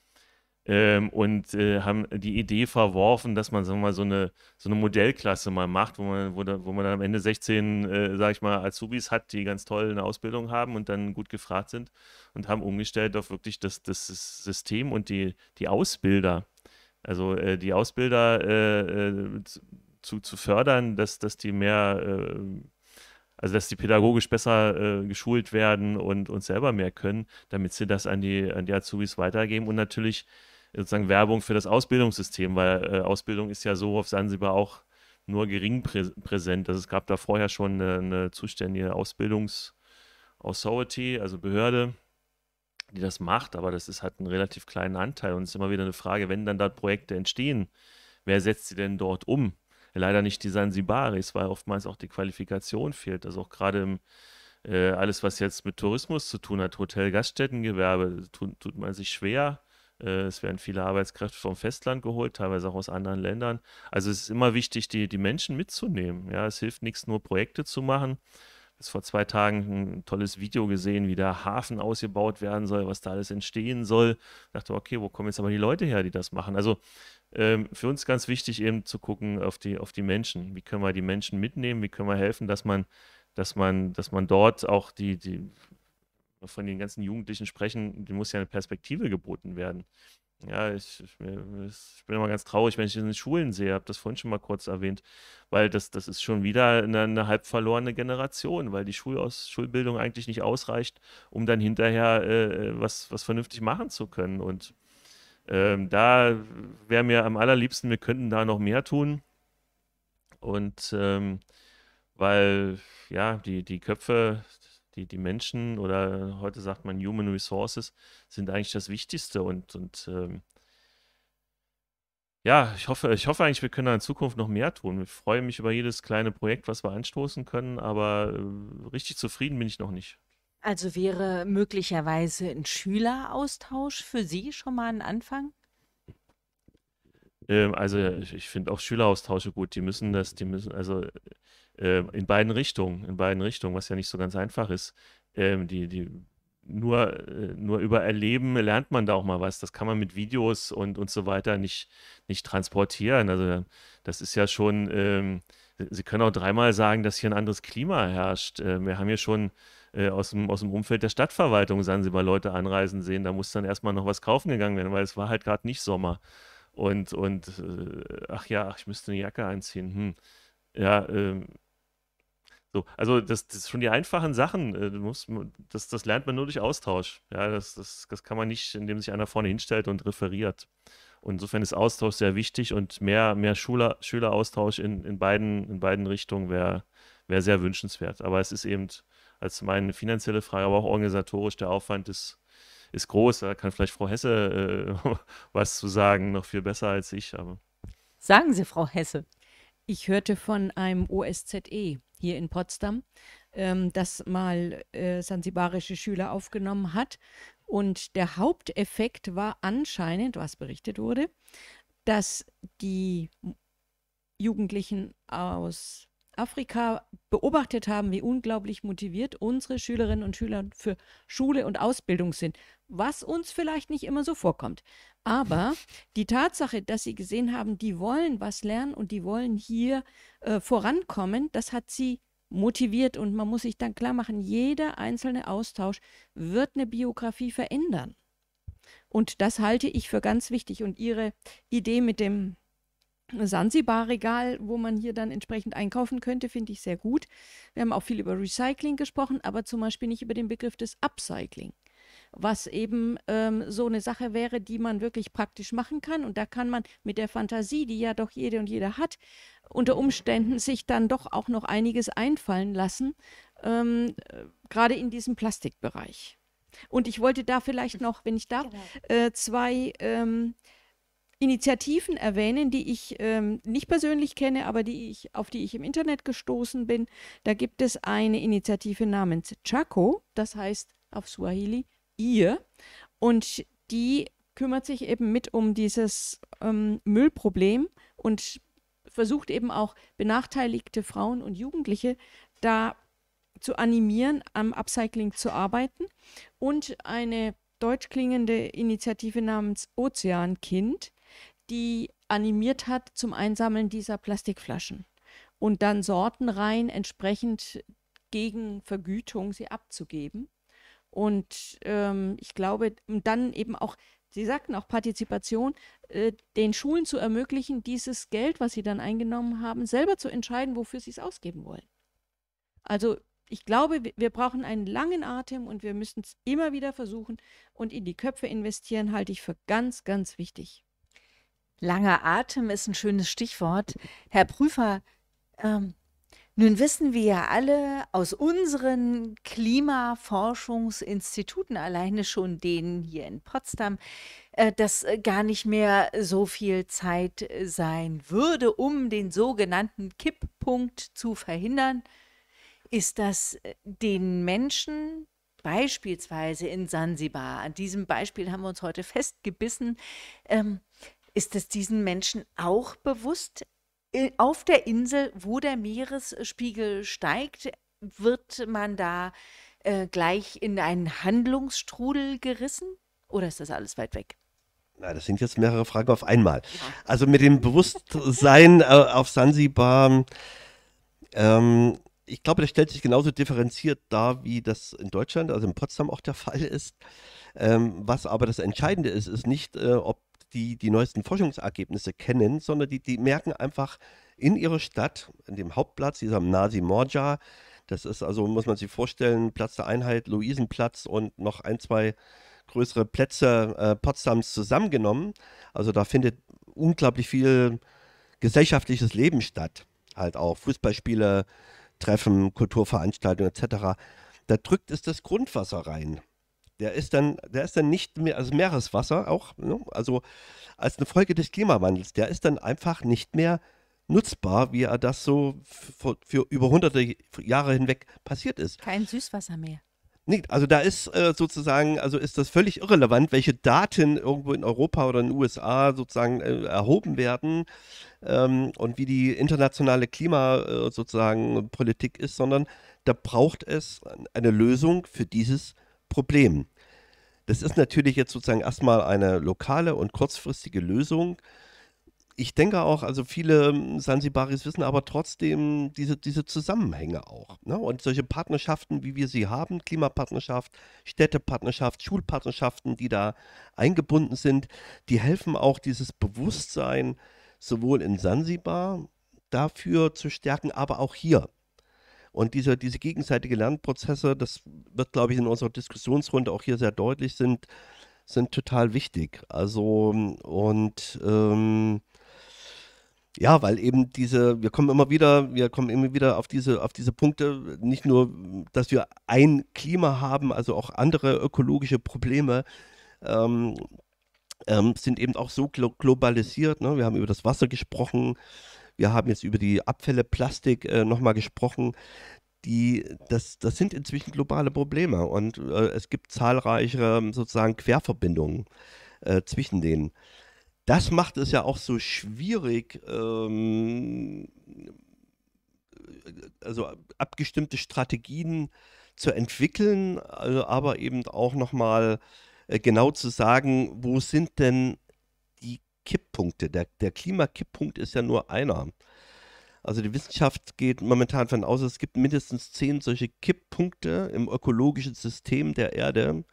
ähm, und äh, haben die Idee verworfen, dass man sagen wir mal, so, eine, so eine Modellklasse mal macht, wo man, wo, da, wo man dann am Ende 16, äh, sag ich mal, Azubis hat, die ganz toll eine Ausbildung haben und dann gut gefragt sind und haben umgestellt auf wirklich das, das System und die, die Ausbilder. Also äh, die Ausbilder äh, äh, zu, zu fördern, dass, dass die mehr äh, also dass die pädagogisch besser äh, geschult werden und, uns selber mehr können, damit sie das an die, an die Azubis weitergeben und natürlich sozusagen Werbung für das Ausbildungssystem, weil äh, Ausbildung ist ja so auf Sansibar auch nur gering prä präsent. Also es gab da vorher schon eine, eine zuständige Ausbildungsauthority, also Behörde, die das macht, aber das ist halt ein relativ kleinen Anteil und es ist immer wieder eine Frage, wenn dann dort Projekte entstehen, wer setzt sie denn dort um? Leider nicht die Sansibaris, weil oftmals auch die Qualifikation fehlt. Also auch gerade im, äh, alles, was jetzt mit Tourismus zu tun hat, Hotel, Gaststättengewerbe, tut, tut man sich schwer, äh, es werden viele Arbeitskräfte vom Festland geholt, teilweise auch aus anderen Ländern. Also es ist immer wichtig, die, die Menschen mitzunehmen. Ja, es hilft nichts, nur Projekte zu machen. Ich habe vor zwei Tagen ein tolles Video gesehen, wie der Hafen ausgebaut werden soll, was da alles entstehen soll. Ich dachte, okay, wo kommen jetzt aber die Leute her, die das machen? Also ähm, für uns ganz wichtig eben zu gucken auf die, auf die Menschen. Wie können wir die Menschen mitnehmen? Wie können wir helfen, dass man dass man, dass man dort auch die, die, von den ganzen Jugendlichen sprechen, dem muss ja eine Perspektive geboten werden. Ja, ich, ich, bin immer ganz traurig, wenn ich das in den Schulen sehe, habe das vorhin schon mal kurz erwähnt, weil das, das ist schon wieder eine, eine halb verlorene Generation, weil die Schulaus Schulbildung eigentlich nicht ausreicht, um dann hinterher äh, äh, was, was vernünftig machen zu können. Und ähm, da wäre mir am allerliebsten, wir könnten da noch mehr tun. Und ähm, weil ja, die, die Köpfe die, die Menschen oder heute sagt man Human Resources sind eigentlich das Wichtigste und, und ähm, ja, ich hoffe, ich hoffe eigentlich, wir können da in Zukunft noch mehr tun. Ich freue mich über jedes kleine Projekt, was wir anstoßen können, aber äh, richtig zufrieden bin ich noch nicht. Also wäre möglicherweise ein Schüleraustausch für Sie schon mal ein Anfang? Ähm, also ich, ich finde auch Schüleraustausche gut. Die müssen das, die müssen, also äh, in beiden Richtungen, in beiden Richtungen, was ja nicht so ganz einfach ist. Ähm, die, die nur, äh, nur über Erleben lernt man da auch mal was. Das kann man mit Videos und, und so weiter nicht, nicht transportieren. Also das ist ja schon, ähm, Sie können auch dreimal sagen, dass hier ein anderes Klima herrscht. Äh, wir haben hier schon äh, aus, dem, aus dem Umfeld der Stadtverwaltung sagen Sie mal, Leute anreisen sehen. Da muss dann erstmal noch was kaufen gegangen werden, weil es war halt gerade nicht Sommer und, und äh, ach ja, ach, ich müsste eine Jacke anziehen. Hm. Ja, ähm, so, also das, das schon die einfachen Sachen, äh, muss, das, das lernt man nur durch Austausch. Ja, das, das, das kann man nicht, indem sich einer vorne hinstellt und referiert. Und insofern ist Austausch sehr wichtig und mehr, mehr Schüler, Schüleraustausch in, in, beiden, in beiden Richtungen wäre wär sehr wünschenswert. Aber es ist eben als meine finanzielle Frage, aber auch organisatorisch, der Aufwand ist, ist groß. Da kann vielleicht Frau Hesse äh, *laughs* was zu sagen, noch viel besser als ich. Aber. Sagen Sie, Frau Hesse. Ich hörte von einem OSZE hier in Potsdam, ähm, das mal äh, sansibarische Schüler aufgenommen hat. Und der Haupteffekt war anscheinend, was berichtet wurde, dass die Jugendlichen aus Afrika beobachtet haben, wie unglaublich motiviert unsere Schülerinnen und Schüler für Schule und Ausbildung sind, was uns vielleicht nicht immer so vorkommt. Aber die Tatsache, dass sie gesehen haben, die wollen was lernen und die wollen hier äh, vorankommen, das hat sie motiviert und man muss sich dann klar machen, jeder einzelne Austausch wird eine Biografie verändern. Und das halte ich für ganz wichtig. Und Ihre Idee mit dem Sansibar-Regal, wo man hier dann entsprechend einkaufen könnte, finde ich sehr gut. Wir haben auch viel über Recycling gesprochen, aber zum Beispiel nicht über den Begriff des Upcycling, was eben ähm, so eine Sache wäre, die man wirklich praktisch machen kann. Und da kann man mit der Fantasie, die ja doch jede und jeder hat, unter Umständen sich dann doch auch noch einiges einfallen lassen, ähm, äh, gerade in diesem Plastikbereich. Und ich wollte da vielleicht noch, wenn ich darf, genau. äh, zwei. Ähm, Initiativen erwähnen, die ich ähm, nicht persönlich kenne, aber die ich, auf die ich im Internet gestoßen bin. Da gibt es eine Initiative namens Chaco, das heißt auf Swahili ihr. Und die kümmert sich eben mit um dieses ähm, Müllproblem und versucht eben auch benachteiligte Frauen und Jugendliche da zu animieren, am Upcycling zu arbeiten. Und eine deutsch klingende Initiative namens Ozeankind, die animiert hat zum Einsammeln dieser Plastikflaschen und dann Sorten rein entsprechend gegen Vergütung sie abzugeben. Und ähm, ich glaube, dann eben auch, Sie sagten auch Partizipation, äh, den Schulen zu ermöglichen, dieses Geld, was sie dann eingenommen haben, selber zu entscheiden, wofür sie es ausgeben wollen. Also ich glaube, wir brauchen einen langen Atem und wir müssen es immer wieder versuchen und in die Köpfe investieren, halte ich für ganz, ganz wichtig. Langer Atem ist ein schönes Stichwort. Herr Prüfer, ähm, nun wissen wir ja alle aus unseren Klimaforschungsinstituten, alleine schon denen hier in Potsdam, äh, dass äh, gar nicht mehr so viel Zeit äh, sein würde, um den sogenannten Kipppunkt zu verhindern. Ist das den Menschen beispielsweise in Sansibar, an diesem Beispiel haben wir uns heute festgebissen, ähm, ist es diesen Menschen auch bewusst? Auf der Insel, wo der Meeresspiegel steigt, wird man da äh, gleich in einen Handlungsstrudel gerissen? Oder ist das alles weit weg? Na, das sind jetzt mehrere Fragen auf einmal. Also mit dem Bewusstsein äh, auf Sansibar, ähm, ich glaube, das stellt sich genauso differenziert dar, wie das in Deutschland, also in Potsdam auch der Fall ist. Ähm, was aber das Entscheidende ist, ist nicht, äh, ob die die neuesten Forschungsergebnisse kennen, sondern die, die merken einfach in ihrer Stadt, in dem Hauptplatz, dieser Nasi Morja, das ist also, muss man sich vorstellen, Platz der Einheit, Luisenplatz und noch ein, zwei größere Plätze äh, Potsdams zusammengenommen. Also da findet unglaublich viel gesellschaftliches Leben statt. Halt auch Fußballspiele, Treffen, Kulturveranstaltungen etc. Da drückt es das Grundwasser rein. Der ist dann, der ist dann nicht mehr, also Meereswasser auch, ne? also als eine Folge des Klimawandels, der ist dann einfach nicht mehr nutzbar, wie er das so für, für über hunderte Jahre hinweg passiert ist. Kein Süßwasser mehr. Nee, also da ist äh, sozusagen, also ist das völlig irrelevant, welche Daten irgendwo in Europa oder in den USA sozusagen äh, erhoben werden ähm, und wie die internationale Klima äh, sozusagen Politik ist, sondern da braucht es eine Lösung für dieses Problem Problem. Das ist natürlich jetzt sozusagen erstmal eine lokale und kurzfristige Lösung. Ich denke auch, also viele ähm, Sansibaris wissen aber trotzdem diese, diese Zusammenhänge auch. Ne? Und solche Partnerschaften, wie wir sie haben, Klimapartnerschaft, Städtepartnerschaft, Schulpartnerschaften, die da eingebunden sind, die helfen auch dieses Bewusstsein sowohl in Sansibar dafür zu stärken, aber auch hier und diese, diese gegenseitige Lernprozesse, das wird, glaube ich, in unserer Diskussionsrunde auch hier sehr deutlich, sind, sind total wichtig. Also, und ähm, ja, weil eben diese, wir kommen immer wieder, wir kommen immer wieder auf diese, auf diese Punkte, nicht nur, dass wir ein Klima haben, also auch andere ökologische Probleme ähm, ähm, sind eben auch so glo globalisiert. Ne? Wir haben über das Wasser gesprochen, wir haben jetzt über die Abfälle Plastik äh, nochmal gesprochen. Die, das, das sind inzwischen globale Probleme und äh, es gibt zahlreiche ähm, sozusagen Querverbindungen äh, zwischen denen. Das macht es ja auch so schwierig, ähm, äh, also abgestimmte Strategien zu entwickeln, also aber eben auch nochmal äh, genau zu sagen, wo sind denn Kipppunkte. Der, der Klimakipppunkt ist ja nur einer. Also die Wissenschaft geht momentan davon aus, es gibt mindestens zehn solche Kipppunkte im ökologischen System der Erde.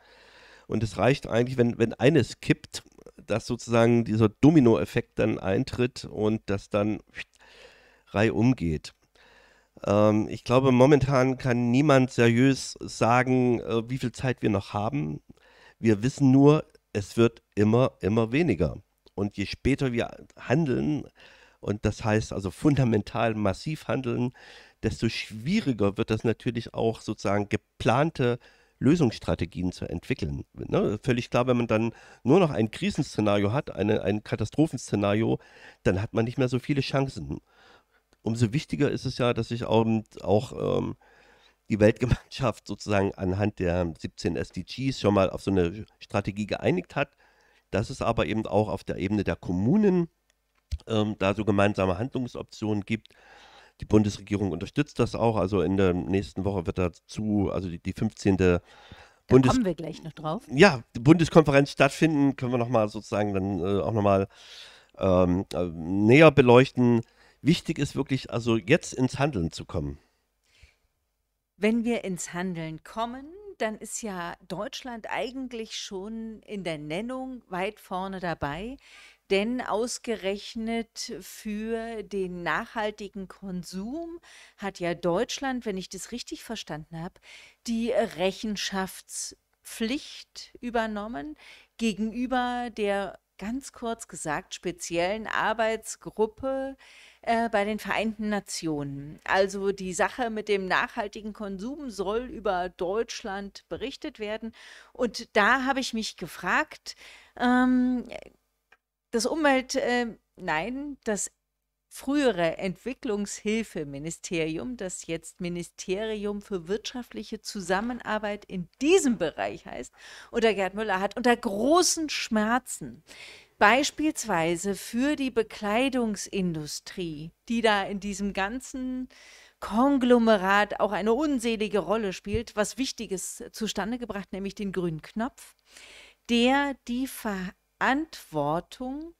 Und es reicht eigentlich, wenn, wenn eines kippt, dass sozusagen dieser Dominoeffekt dann eintritt und das dann reihum geht. Ähm, ich glaube, momentan kann niemand seriös sagen, äh, wie viel Zeit wir noch haben. Wir wissen nur, es wird immer, immer weniger. Und je später wir handeln, und das heißt also fundamental massiv handeln, desto schwieriger wird das natürlich auch sozusagen geplante Lösungsstrategien zu entwickeln. Ne? Völlig klar, wenn man dann nur noch ein Krisenszenario hat, eine, ein Katastrophenszenario, dann hat man nicht mehr so viele Chancen. Umso wichtiger ist es ja, dass sich auch, auch ähm, die Weltgemeinschaft sozusagen anhand der 17 SDGs schon mal auf so eine Strategie geeinigt hat dass es aber eben auch auf der Ebene der Kommunen ähm, da so gemeinsame Handlungsoptionen gibt. Die Bundesregierung unterstützt das auch. Also in der nächsten Woche wird dazu, also die, die 15. Bundes kommen wir gleich noch drauf. Ja, die Bundeskonferenz stattfinden, können wir nochmal sozusagen dann äh, auch nochmal ähm, äh, näher beleuchten. Wichtig ist wirklich, also jetzt ins Handeln zu kommen. Wenn wir ins Handeln kommen, dann ist ja Deutschland eigentlich schon in der Nennung weit vorne dabei. Denn ausgerechnet für den nachhaltigen Konsum hat ja Deutschland, wenn ich das richtig verstanden habe, die Rechenschaftspflicht übernommen gegenüber der ganz kurz gesagt speziellen Arbeitsgruppe äh, bei den Vereinten Nationen. Also die Sache mit dem nachhaltigen Konsum soll über Deutschland berichtet werden. Und da habe ich mich gefragt, ähm, das Umwelt, äh, nein, das frühere Entwicklungshilfeministerium, das jetzt Ministerium für wirtschaftliche Zusammenarbeit in diesem Bereich heißt, unter Gerd Müller hat unter großen Schmerzen Beispielsweise für die Bekleidungsindustrie, die da in diesem ganzen Konglomerat auch eine unselige Rolle spielt, was Wichtiges zustande gebracht, nämlich den grünen Knopf, der die Verantwortung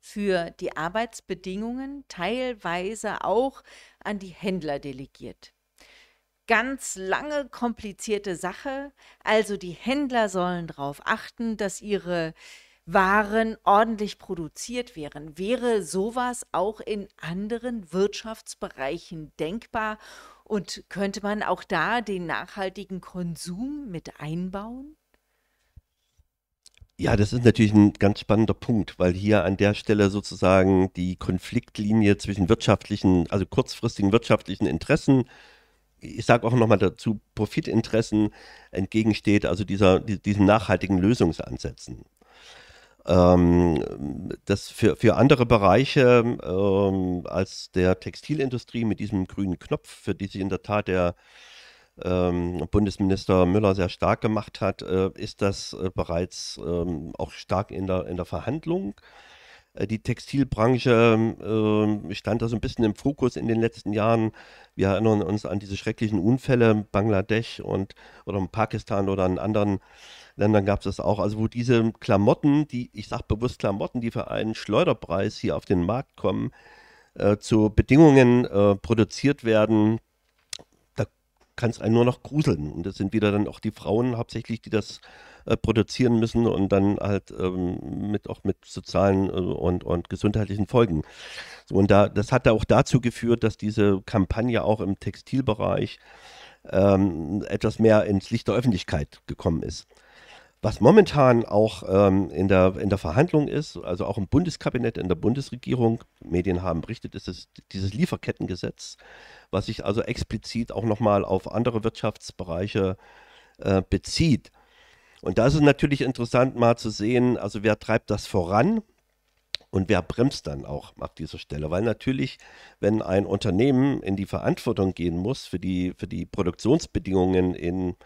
für die Arbeitsbedingungen teilweise auch an die Händler delegiert. Ganz lange komplizierte Sache, also die Händler sollen darauf achten, dass ihre äh, waren ordentlich produziert wären. Wäre sowas auch in anderen Wirtschaftsbereichen denkbar und könnte man auch da den nachhaltigen Konsum mit einbauen? Ja, das ist natürlich ein ganz spannender Punkt, weil hier an der Stelle sozusagen die Konfliktlinie zwischen wirtschaftlichen, also kurzfristigen wirtschaftlichen Interessen, ich sage auch nochmal dazu, Profitinteressen entgegensteht, also dieser, diesen nachhaltigen Lösungsansätzen ähm, das für, für andere Bereiche ähm, als der Textilindustrie mit diesem grünen Knopf, für die sich in der Tat der ähm, Bundesminister Müller sehr stark gemacht hat, äh, ist das äh, bereits ähm, auch stark in der, in der Verhandlung. Äh, die Textilbranche ähm, äh, stand da so ein bisschen im Fokus in den letzten Jahren. Wir erinnern uns an diese schrecklichen Unfälle in Bangladesch und oder in Pakistan oder in anderen Ländern gab es das auch. Also wo diese Klamotten, die ich sage bewusst Klamotten, die für einen Schleuderpreis hier auf den Markt kommen, äh, zu Bedingungen äh, produziert werden, da kann es einen nur noch gruseln. Und das sind wieder dann auch die Frauen hauptsächlich, die das äh, produzieren müssen und dann halt ähm, mit auch mit sozialen äh, und, und gesundheitlichen Folgen. So, und da, das hat auch dazu geführt, dass diese Kampagne auch im Textilbereich ähm, etwas mehr ins Licht der Öffentlichkeit gekommen ist. Was momentan auch ähm, in, der, in der Verhandlung ist, also auch im Bundeskabinett, in der Bundesregierung, Medien haben berichtet, ist es dieses Lieferkettengesetz, was sich also explizit auch nochmal auf andere Wirtschaftsbereiche äh, bezieht. Und da ist es natürlich interessant, mal zu sehen, also wer treibt das voran und wer bremst dann auch ab dieser Stelle. Weil natürlich, wenn ein Unternehmen in die Verantwortung gehen muss für die, für die Produktionsbedingungen in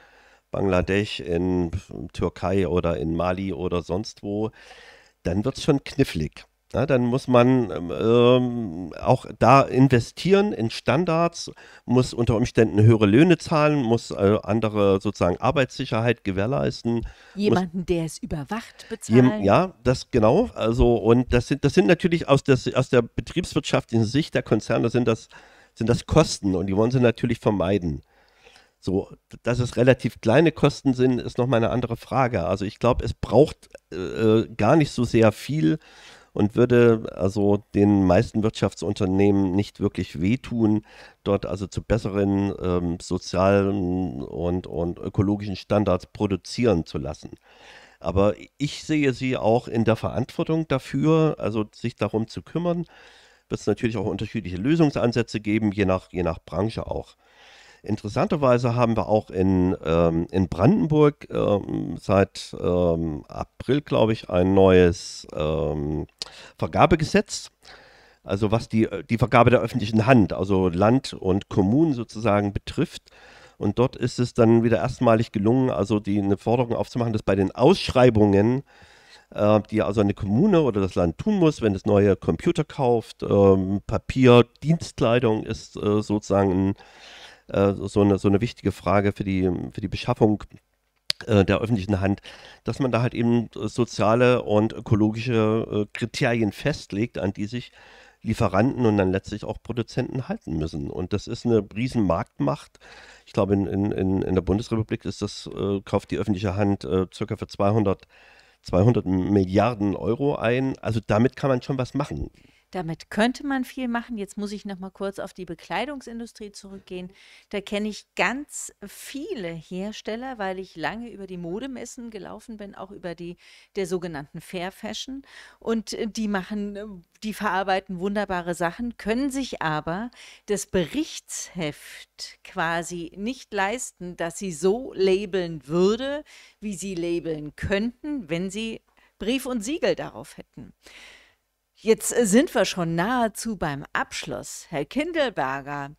Bangladesch, in Türkei oder in Mali oder sonst wo, dann wird es schon knifflig. Na, ne, dann muss man ähm, ähm, auch da investieren in Standards, muss unter Umständen höhere Löhne zahlen, muss äh, andere sozusagen Arbeitssicherheit gewährleisten. Jemanden, muss, der es überwacht, bezahlen. Jem, ja, das genau. Also, und das sind, das sind natürlich aus, des, aus der betriebswirtschaftlichen Sicht der Konzerne sind das, sind das Kosten und die wollen sie natürlich vermeiden. So, dass es relativ kleine Kosten sind, ist nochmal eine andere Frage. Also ich glaube, es braucht äh, äh, gar nicht so sehr viel, und würde also den meisten Wirtschaftsunternehmen nicht wirklich wehtun, dort also zu besseren ähm, sozialen und, und ökologischen Standards produzieren zu lassen. Aber ich sehe sie auch in der Verantwortung dafür, also sich darum zu kümmern. Wird es natürlich auch unterschiedliche Lösungsansätze geben, je nach, je nach Branche auch. Interessanterweise haben wir auch in, ähm, in Brandenburg ähm, seit ähm, April, glaube ich, ein neues ähm, Vergabegesetz. Also was die, äh, die Vergabe der öffentlichen Hand, also Land und Kommunen sozusagen betrifft. Und dort ist es dann wieder erstmalig gelungen, also die, eine Forderung aufzumachen, dass bei den Ausschreibungen äh, die also eine Kommune oder das Land tun muss, wenn es neue Computer kauft, ähm, Papier, Dienstkleidung ist äh, sozusagen ein äh, so, eine, so eine wichtige Frage für die, für die Beschaffung äh, der öffentlichen Hand, dass man da halt eben soziale und ökologische äh, Kriterien festlegt, an die sich Lieferanten und dann letztlich auch Produzenten halten müssen. Und das ist eine riesen Marktmacht. Ich glaube, in, in, in der Bundesrepublik ist das, äh, kauft die öffentliche Hand äh, circa für 200, 200 Milliarden Euro ein. Also damit kann man schon was machen. Damit könnte man viel machen. Jetzt muss ich noch mal kurz auf die Bekleidungsindustrie zurückgehen. Da kenne ich ganz viele Hersteller, weil ich lange über die Modemessen gelaufen bin, auch über die der sogenannten Fair Fashion. Und äh, die machen, äh, die verarbeiten wunderbare Sachen, können sich aber das Berichtsheft quasi nicht leisten, dass sie so labeln würde, wie sie labeln könnten, wenn sie Brief und Siegel darauf hätten. Jetzt äh, sind wir schon nahezu beim Abschluss. Herr Kindelberger,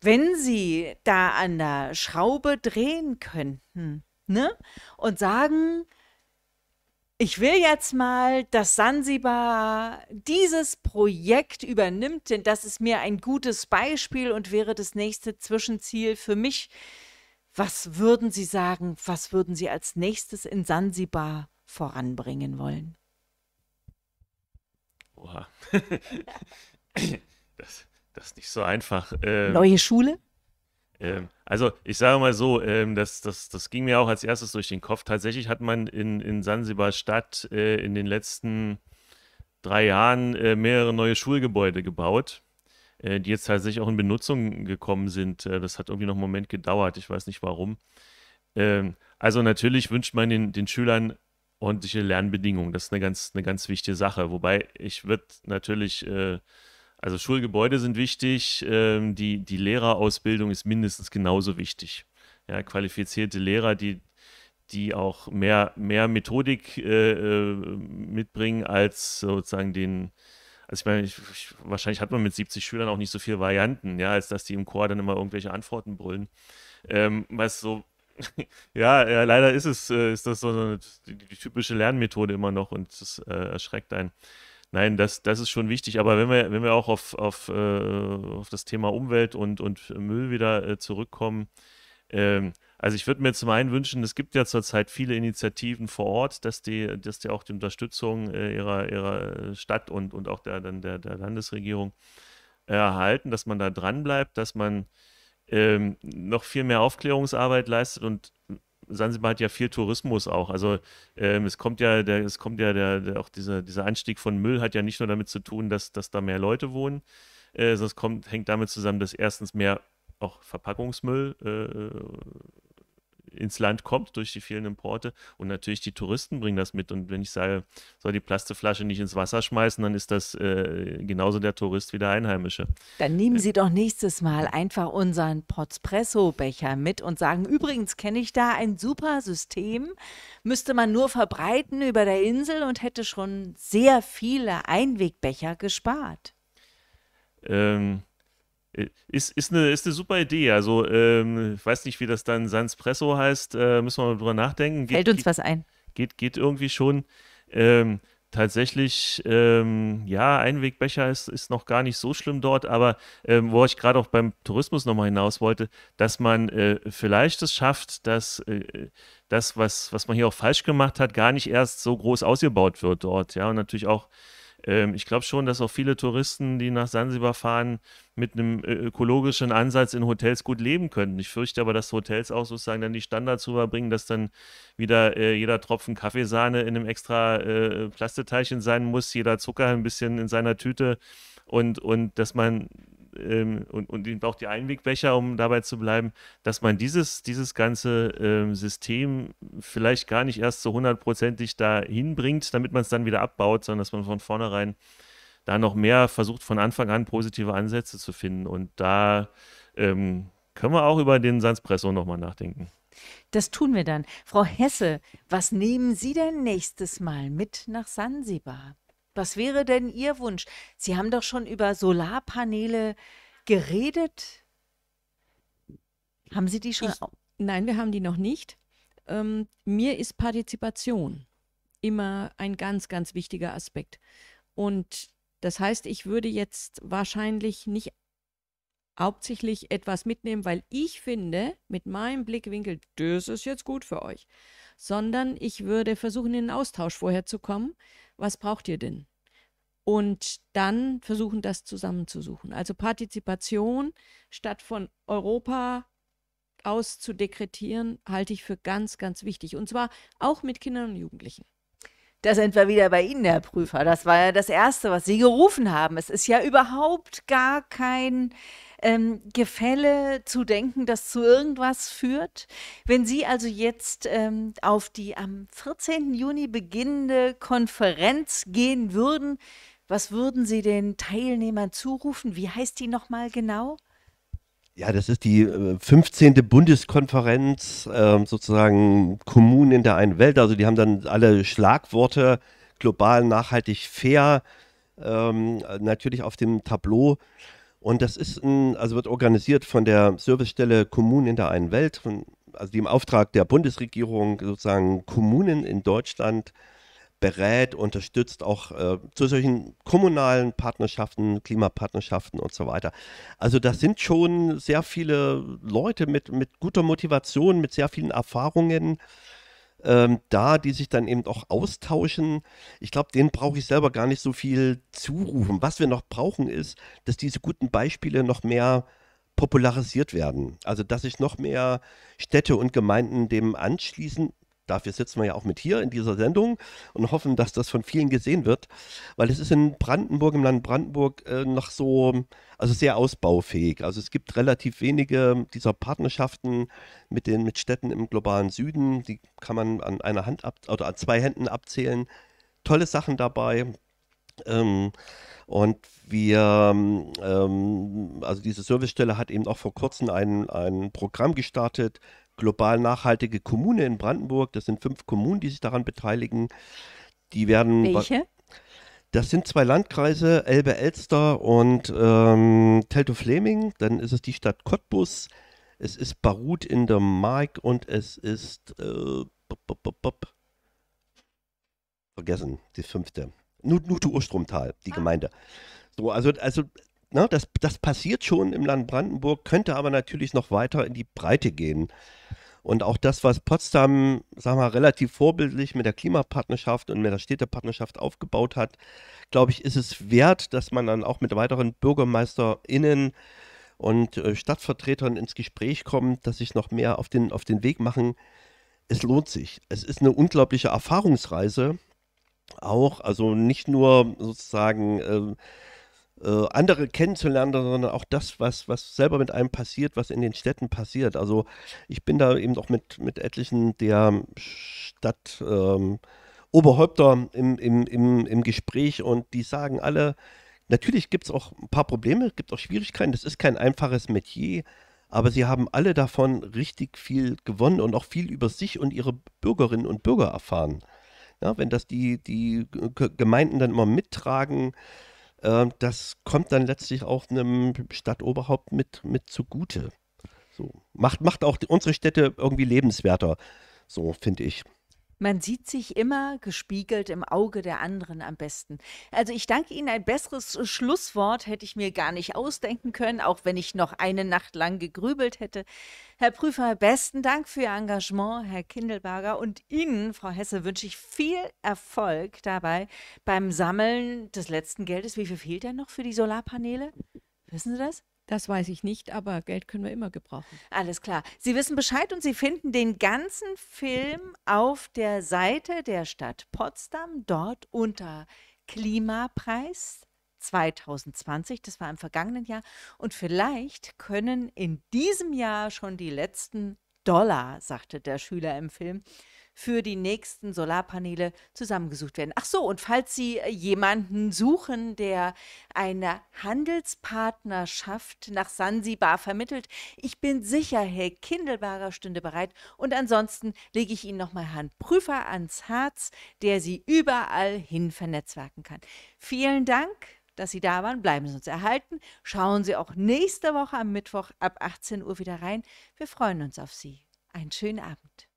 wenn Sie da an der Schraube drehen könnten ne, und sagen, ich will jetzt mal, dass Sansibar dieses Projekt übernimmt, denn das ist mir ein gutes Beispiel und wäre das nächste Zwischenziel für mich. Was würden Sie sagen, was würden Sie als nächstes in Sansibar voranbringen wollen? Oha. *laughs* das, das ist nicht so einfach. Ähm, Neue Schule? Ähm, also ich sage mal so, ähm, das, das, das ging mir auch als erstes durch den Kopf. Tatsächlich hat man in, in Sansibar Stadt äh, in den letzten drei Jahren äh, mehrere neue Schulgebäude gebaut, äh, die jetzt tatsächlich auch in Benutzung gekommen sind. Äh, das hat irgendwie noch einen Moment gedauert, ich weiß nicht warum. Ähm, also natürlich wünscht man den, den Schülern ordentliche Lernbedingungen. Das ist eine ganz, eine ganz wichtige Sache. Wobei ich würde natürlich, äh, also Schulgebäude sind wichtig, äh, die, die Lehrerausbildung ist mindestens genauso wichtig. Ja, qualifizierte Lehrer, die, die auch mehr, mehr Methodik äh, äh mitbringen als sozusagen den, also ich meine, ich, ich, wahrscheinlich hat man mit 70 Schülern auch nicht so viele Varianten, ja, als dass die im Chor dann immer irgendwelche Antworten brüllen. Ähm, was so *laughs* Ja, ja, leider ist es, äh, ist das so eine, die, die typische Lernmethode immer noch und das äh, erschreckt einen. Nein, das, das ist schon wichtig. Aber wenn wir, wenn wir auch auf, auf, äh, auf das Thema Umwelt und, und Müll wieder äh, zurückkommen, ähm, also ich würde mir zum einen wünschen, es gibt ja zurzeit viele Initiativen vor Ort, dass die, dass die auch die Unterstützung äh, ihrer, ihrer Stadt und, und auch der, dann der, der Landesregierung äh, erhalten, dass man da dran bleibt, dass man ähm, noch viel mehr Aufklärungsarbeit leistet und Sansibar hat ja viel Tourismus auch. Also ähm, es kommt ja, der, es kommt ja der, der, auch dieser, dieser Anstieg von Müll hat ja nicht nur damit zu tun, dass, dass da mehr Leute wohnen, äh, sondern es kommt, hängt damit zusammen, dass erstens mehr auch Verpackungsmüll äh, ins Land kommt durch die vielen Importe. Und natürlich die Touristen bringen das mit. Und wenn ich sage, soll die Plasteflasche nicht ins Wasser schmeißen, dann ist das äh, genauso der Tourist wie der Einheimische. Dann nehmen äh, Sie doch nächstes Mal einfach unseren Potspresso-Becher mit und sagen, übrigens kenne ich da ein super System, müsste man nur verbreiten über der Insel und hätte schon sehr viele Einwegbecher gespart. Ähm, ist, ist, eine, ist eine super Idee. Also, ähm, ich weiß nicht, wie das dann Sanspresso heißt. Äh, müssen wir mal drüber nachdenken. Geht, Hält uns geht, was ein. Geht, geht irgendwie schon. Ähm, tatsächlich, ähm, ja, Einwegbecher ist, ist noch gar nicht so schlimm dort, aber ähm, wo ich gerade auch beim Tourismus nochmal hinaus wollte, dass man äh, vielleicht es schafft, dass äh, das, was, was man hier auch falsch gemacht hat, gar nicht erst so groß ausgebaut wird dort. Ja, und natürlich auch ähm, ich glaube schon, dass auch viele Touristen, die nach Sansibar fahren, mit einem äh, ökologischen Ansatz in Hotels gut leben könnten. Ich fürchte aber, dass Hotels auch sozusagen dann die Standards rüberbringen, dass dann wieder äh, jeder Tropfen Kaffeesahne in einem extra äh, Plasteteilchen sein muss, jeder Zucker ein bisschen in seiner Tüte und, und dass man ähm, und, und ihn braucht die Einwegbecher, um dabei zu bleiben, dass man dieses, dieses ganze ähm, System vielleicht gar nicht erst so hundertprozentig dahin bringt, damit man es dann wieder abbaut, sondern dass man von vornherein da noch mehr versucht, von Anfang an positive Ansätze zu finden. Und da ähm, können wir auch über den Sanspresso nochmal nachdenken. Das tun wir dann. Frau Hesse, was nehmen Sie denn nächstes Mal mit nach Sansibar? Was wäre denn Ihr Wunsch? Sie haben doch schon über Solarpaneele geredet. Haben Sie die schon? Ich, nein, wir haben die noch nicht. Ähm, mir ist Partizipation immer ein ganz, ganz wichtiger Aspekt. Und das heißt, ich würde jetzt wahrscheinlich nicht hauptsächlich etwas mitnehmen, weil ich finde, mit meinem Blickwinkel, das ist jetzt gut für euch, sondern ich würde versuchen, in den Austausch vorher zu kommen was braucht ihr denn? Und dann versuchen, das zusammenzusuchen. Also Partizipation statt von Europa aus zu dekretieren, halte ich für ganz, ganz wichtig. Und zwar auch mit Kindern und Jugendlichen. Da sind wir wieder bei Ihnen, Herr Prüfer. Das war ja das Erste, was Sie gerufen haben. Es ist ja überhaupt gar kein ähm, Gefälle zu denken, das zu irgendwas führt. Wenn Sie also jetzt ähm, auf die am 14. Juni beginnende Konferenz gehen würden, was würden Sie den Teilnehmern zurufen? Wie heißt die nochmal genau? Ja, das ist die 15. Äh, Bundeskonferenz, äh, sozusagen Kommunen in der einen Welt. Also die haben dann alle Schlagworte global, nachhaltig, fair ähm, natürlich auf dem Tableau. Und das ist ein, also wird organisiert von der Servicestelle Kommunen in der einen Welt, von, also die im Auftrag der Bundesregierung sozusagen Kommunen in Deutschland äh, berät, unterstützt auch äh, zu solchen kommunalen Partnerschaften, Klimapartnerschaften und so weiter. Also da sind schon sehr viele Leute mit, mit guter Motivation, mit sehr vielen Erfahrungen ähm, da, die sich dann eben auch austauschen. Ich glaube, denen brauche ich selber gar nicht so viel zurufen. Was wir noch brauchen ist, dass diese guten Beispiele noch mehr popularisiert werden. Also dass sich noch mehr Städte und Gemeinden dem anschließen, Dafür sitzen wir ja auch mit hier in dieser Sendung und hoffen, dass das von vielen gesehen wird, weil es ist in Brandenburg, im Land Brandenburg, äh, noch so, also sehr ausbaufähig. Also es gibt relativ wenige dieser Partnerschaften mit den mit Städten im globalen Süden. Die kann man an einer Hand ab oder an zwei Händen abzählen. Tolle Sachen dabei. Ähm, und wir, ähm, ähm also diese Servicestelle hat eben auch vor kurzem ein, ein Programm gestartet, global nachhaltige Kommune in Brandenburg. Das sind fünf Kommunen, die sich daran beteiligen. Die werden. Welche? Das sind zwei Landkreise, Elbe-Elster und ähm, Teltow-Fleming. Dann ist es die Stadt Cottbus. Es ist Barut in der Mark und es ist. Äh, bop, bop, bop, vergessen, die fünfte. Nutu Urstromtal, die ah. Gemeinde. So, also, also na, ne, das, das passiert schon im Land Brandenburg, könnte aber natürlich noch weiter in die Breite gehen. Und auch das, was Potsdam, sagen wir, relativ vorbildlich mit der Klimapartnerschaft und mit der Städtepartnerschaft aufgebaut hat, glaube ich, ist es wert, dass man dann auch mit weiteren BürgermeisterInnen und äh, Stadtvertretern ins Gespräch kommt, dass sich noch mehr auf den, auf den Weg machen. Es lohnt sich. Es ist eine unglaubliche Erfahrungsreise. Auch, also nicht nur sozusagen. Äh, äh, andere kennenzulernen, sondern auch das, was, was selber mit einem passiert, was in den Städten passiert. Also ich bin da eben auch mit, mit etlichen der Stadt ähm, Oberhäupter im, im, im, im Gespräch und die sagen alle, natürlich gibt es auch ein paar Probleme, gibt auch Schwierigkeiten, das ist kein einfaches Metier, aber sie haben alle davon richtig viel gewonnen und auch viel über sich und ihre Bürgerinnen und Bürger erfahren. Ja, wenn das die, die Gemeinden dann immer mittragen, ähm, das kommt dann letztlich auch einem Stadtoberhaupt mit, mit zugute. So. Macht, macht auch unsere Städte irgendwie lebenswerter, so finde ich. Man sieht sich immer gespiegelt im Auge der anderen am besten. Also ich danke Ihnen, ein besseres äh, Schlusswort hätte ich mir gar nicht ausdenken können, auch wenn ich noch eine Nacht lang gegrübelt hätte. Herr Prüfer, besten Dank für Ihr Engagement, Herr Kindelberger. Und Ihnen, Frau Hesse, wünsche ich viel Erfolg dabei beim Sammeln des letzten Geldes. Wie viel fehlt denn noch für die Solarpaneele? Wissen Sie das? Das weiß ich nicht, aber Geld können wir immer gebrauchen. Alles klar. Sie wissen Bescheid und Sie finden den ganzen Film auf der Seite der Stadt Potsdam, dort unter Klimapreis 2020. Das war im vergangenen Jahr. Und vielleicht können in diesem Jahr schon die letzten Dollar, sagte der Schüler im Film, für die nächsten Solarpaneele zusammengesucht werden. Ach so, und falls Sie äh, jemanden suchen, der eine Handelspartnerschaft nach Sansibar vermittelt, ich bin sicher, Herr Kindelbarer stünde bereit. Und ansonsten lege ich Ihnen nochmal Herrn Prüfer ans Herz, der Sie überall hin vernetzwerken kann. Vielen Dank dass Sie da waren. Bleiben Sie uns erhalten. Schauen Sie auch nächste Woche am Mittwoch ab 18 Uhr wieder rein. Wir freuen uns auf Sie. Einen schönen Abend.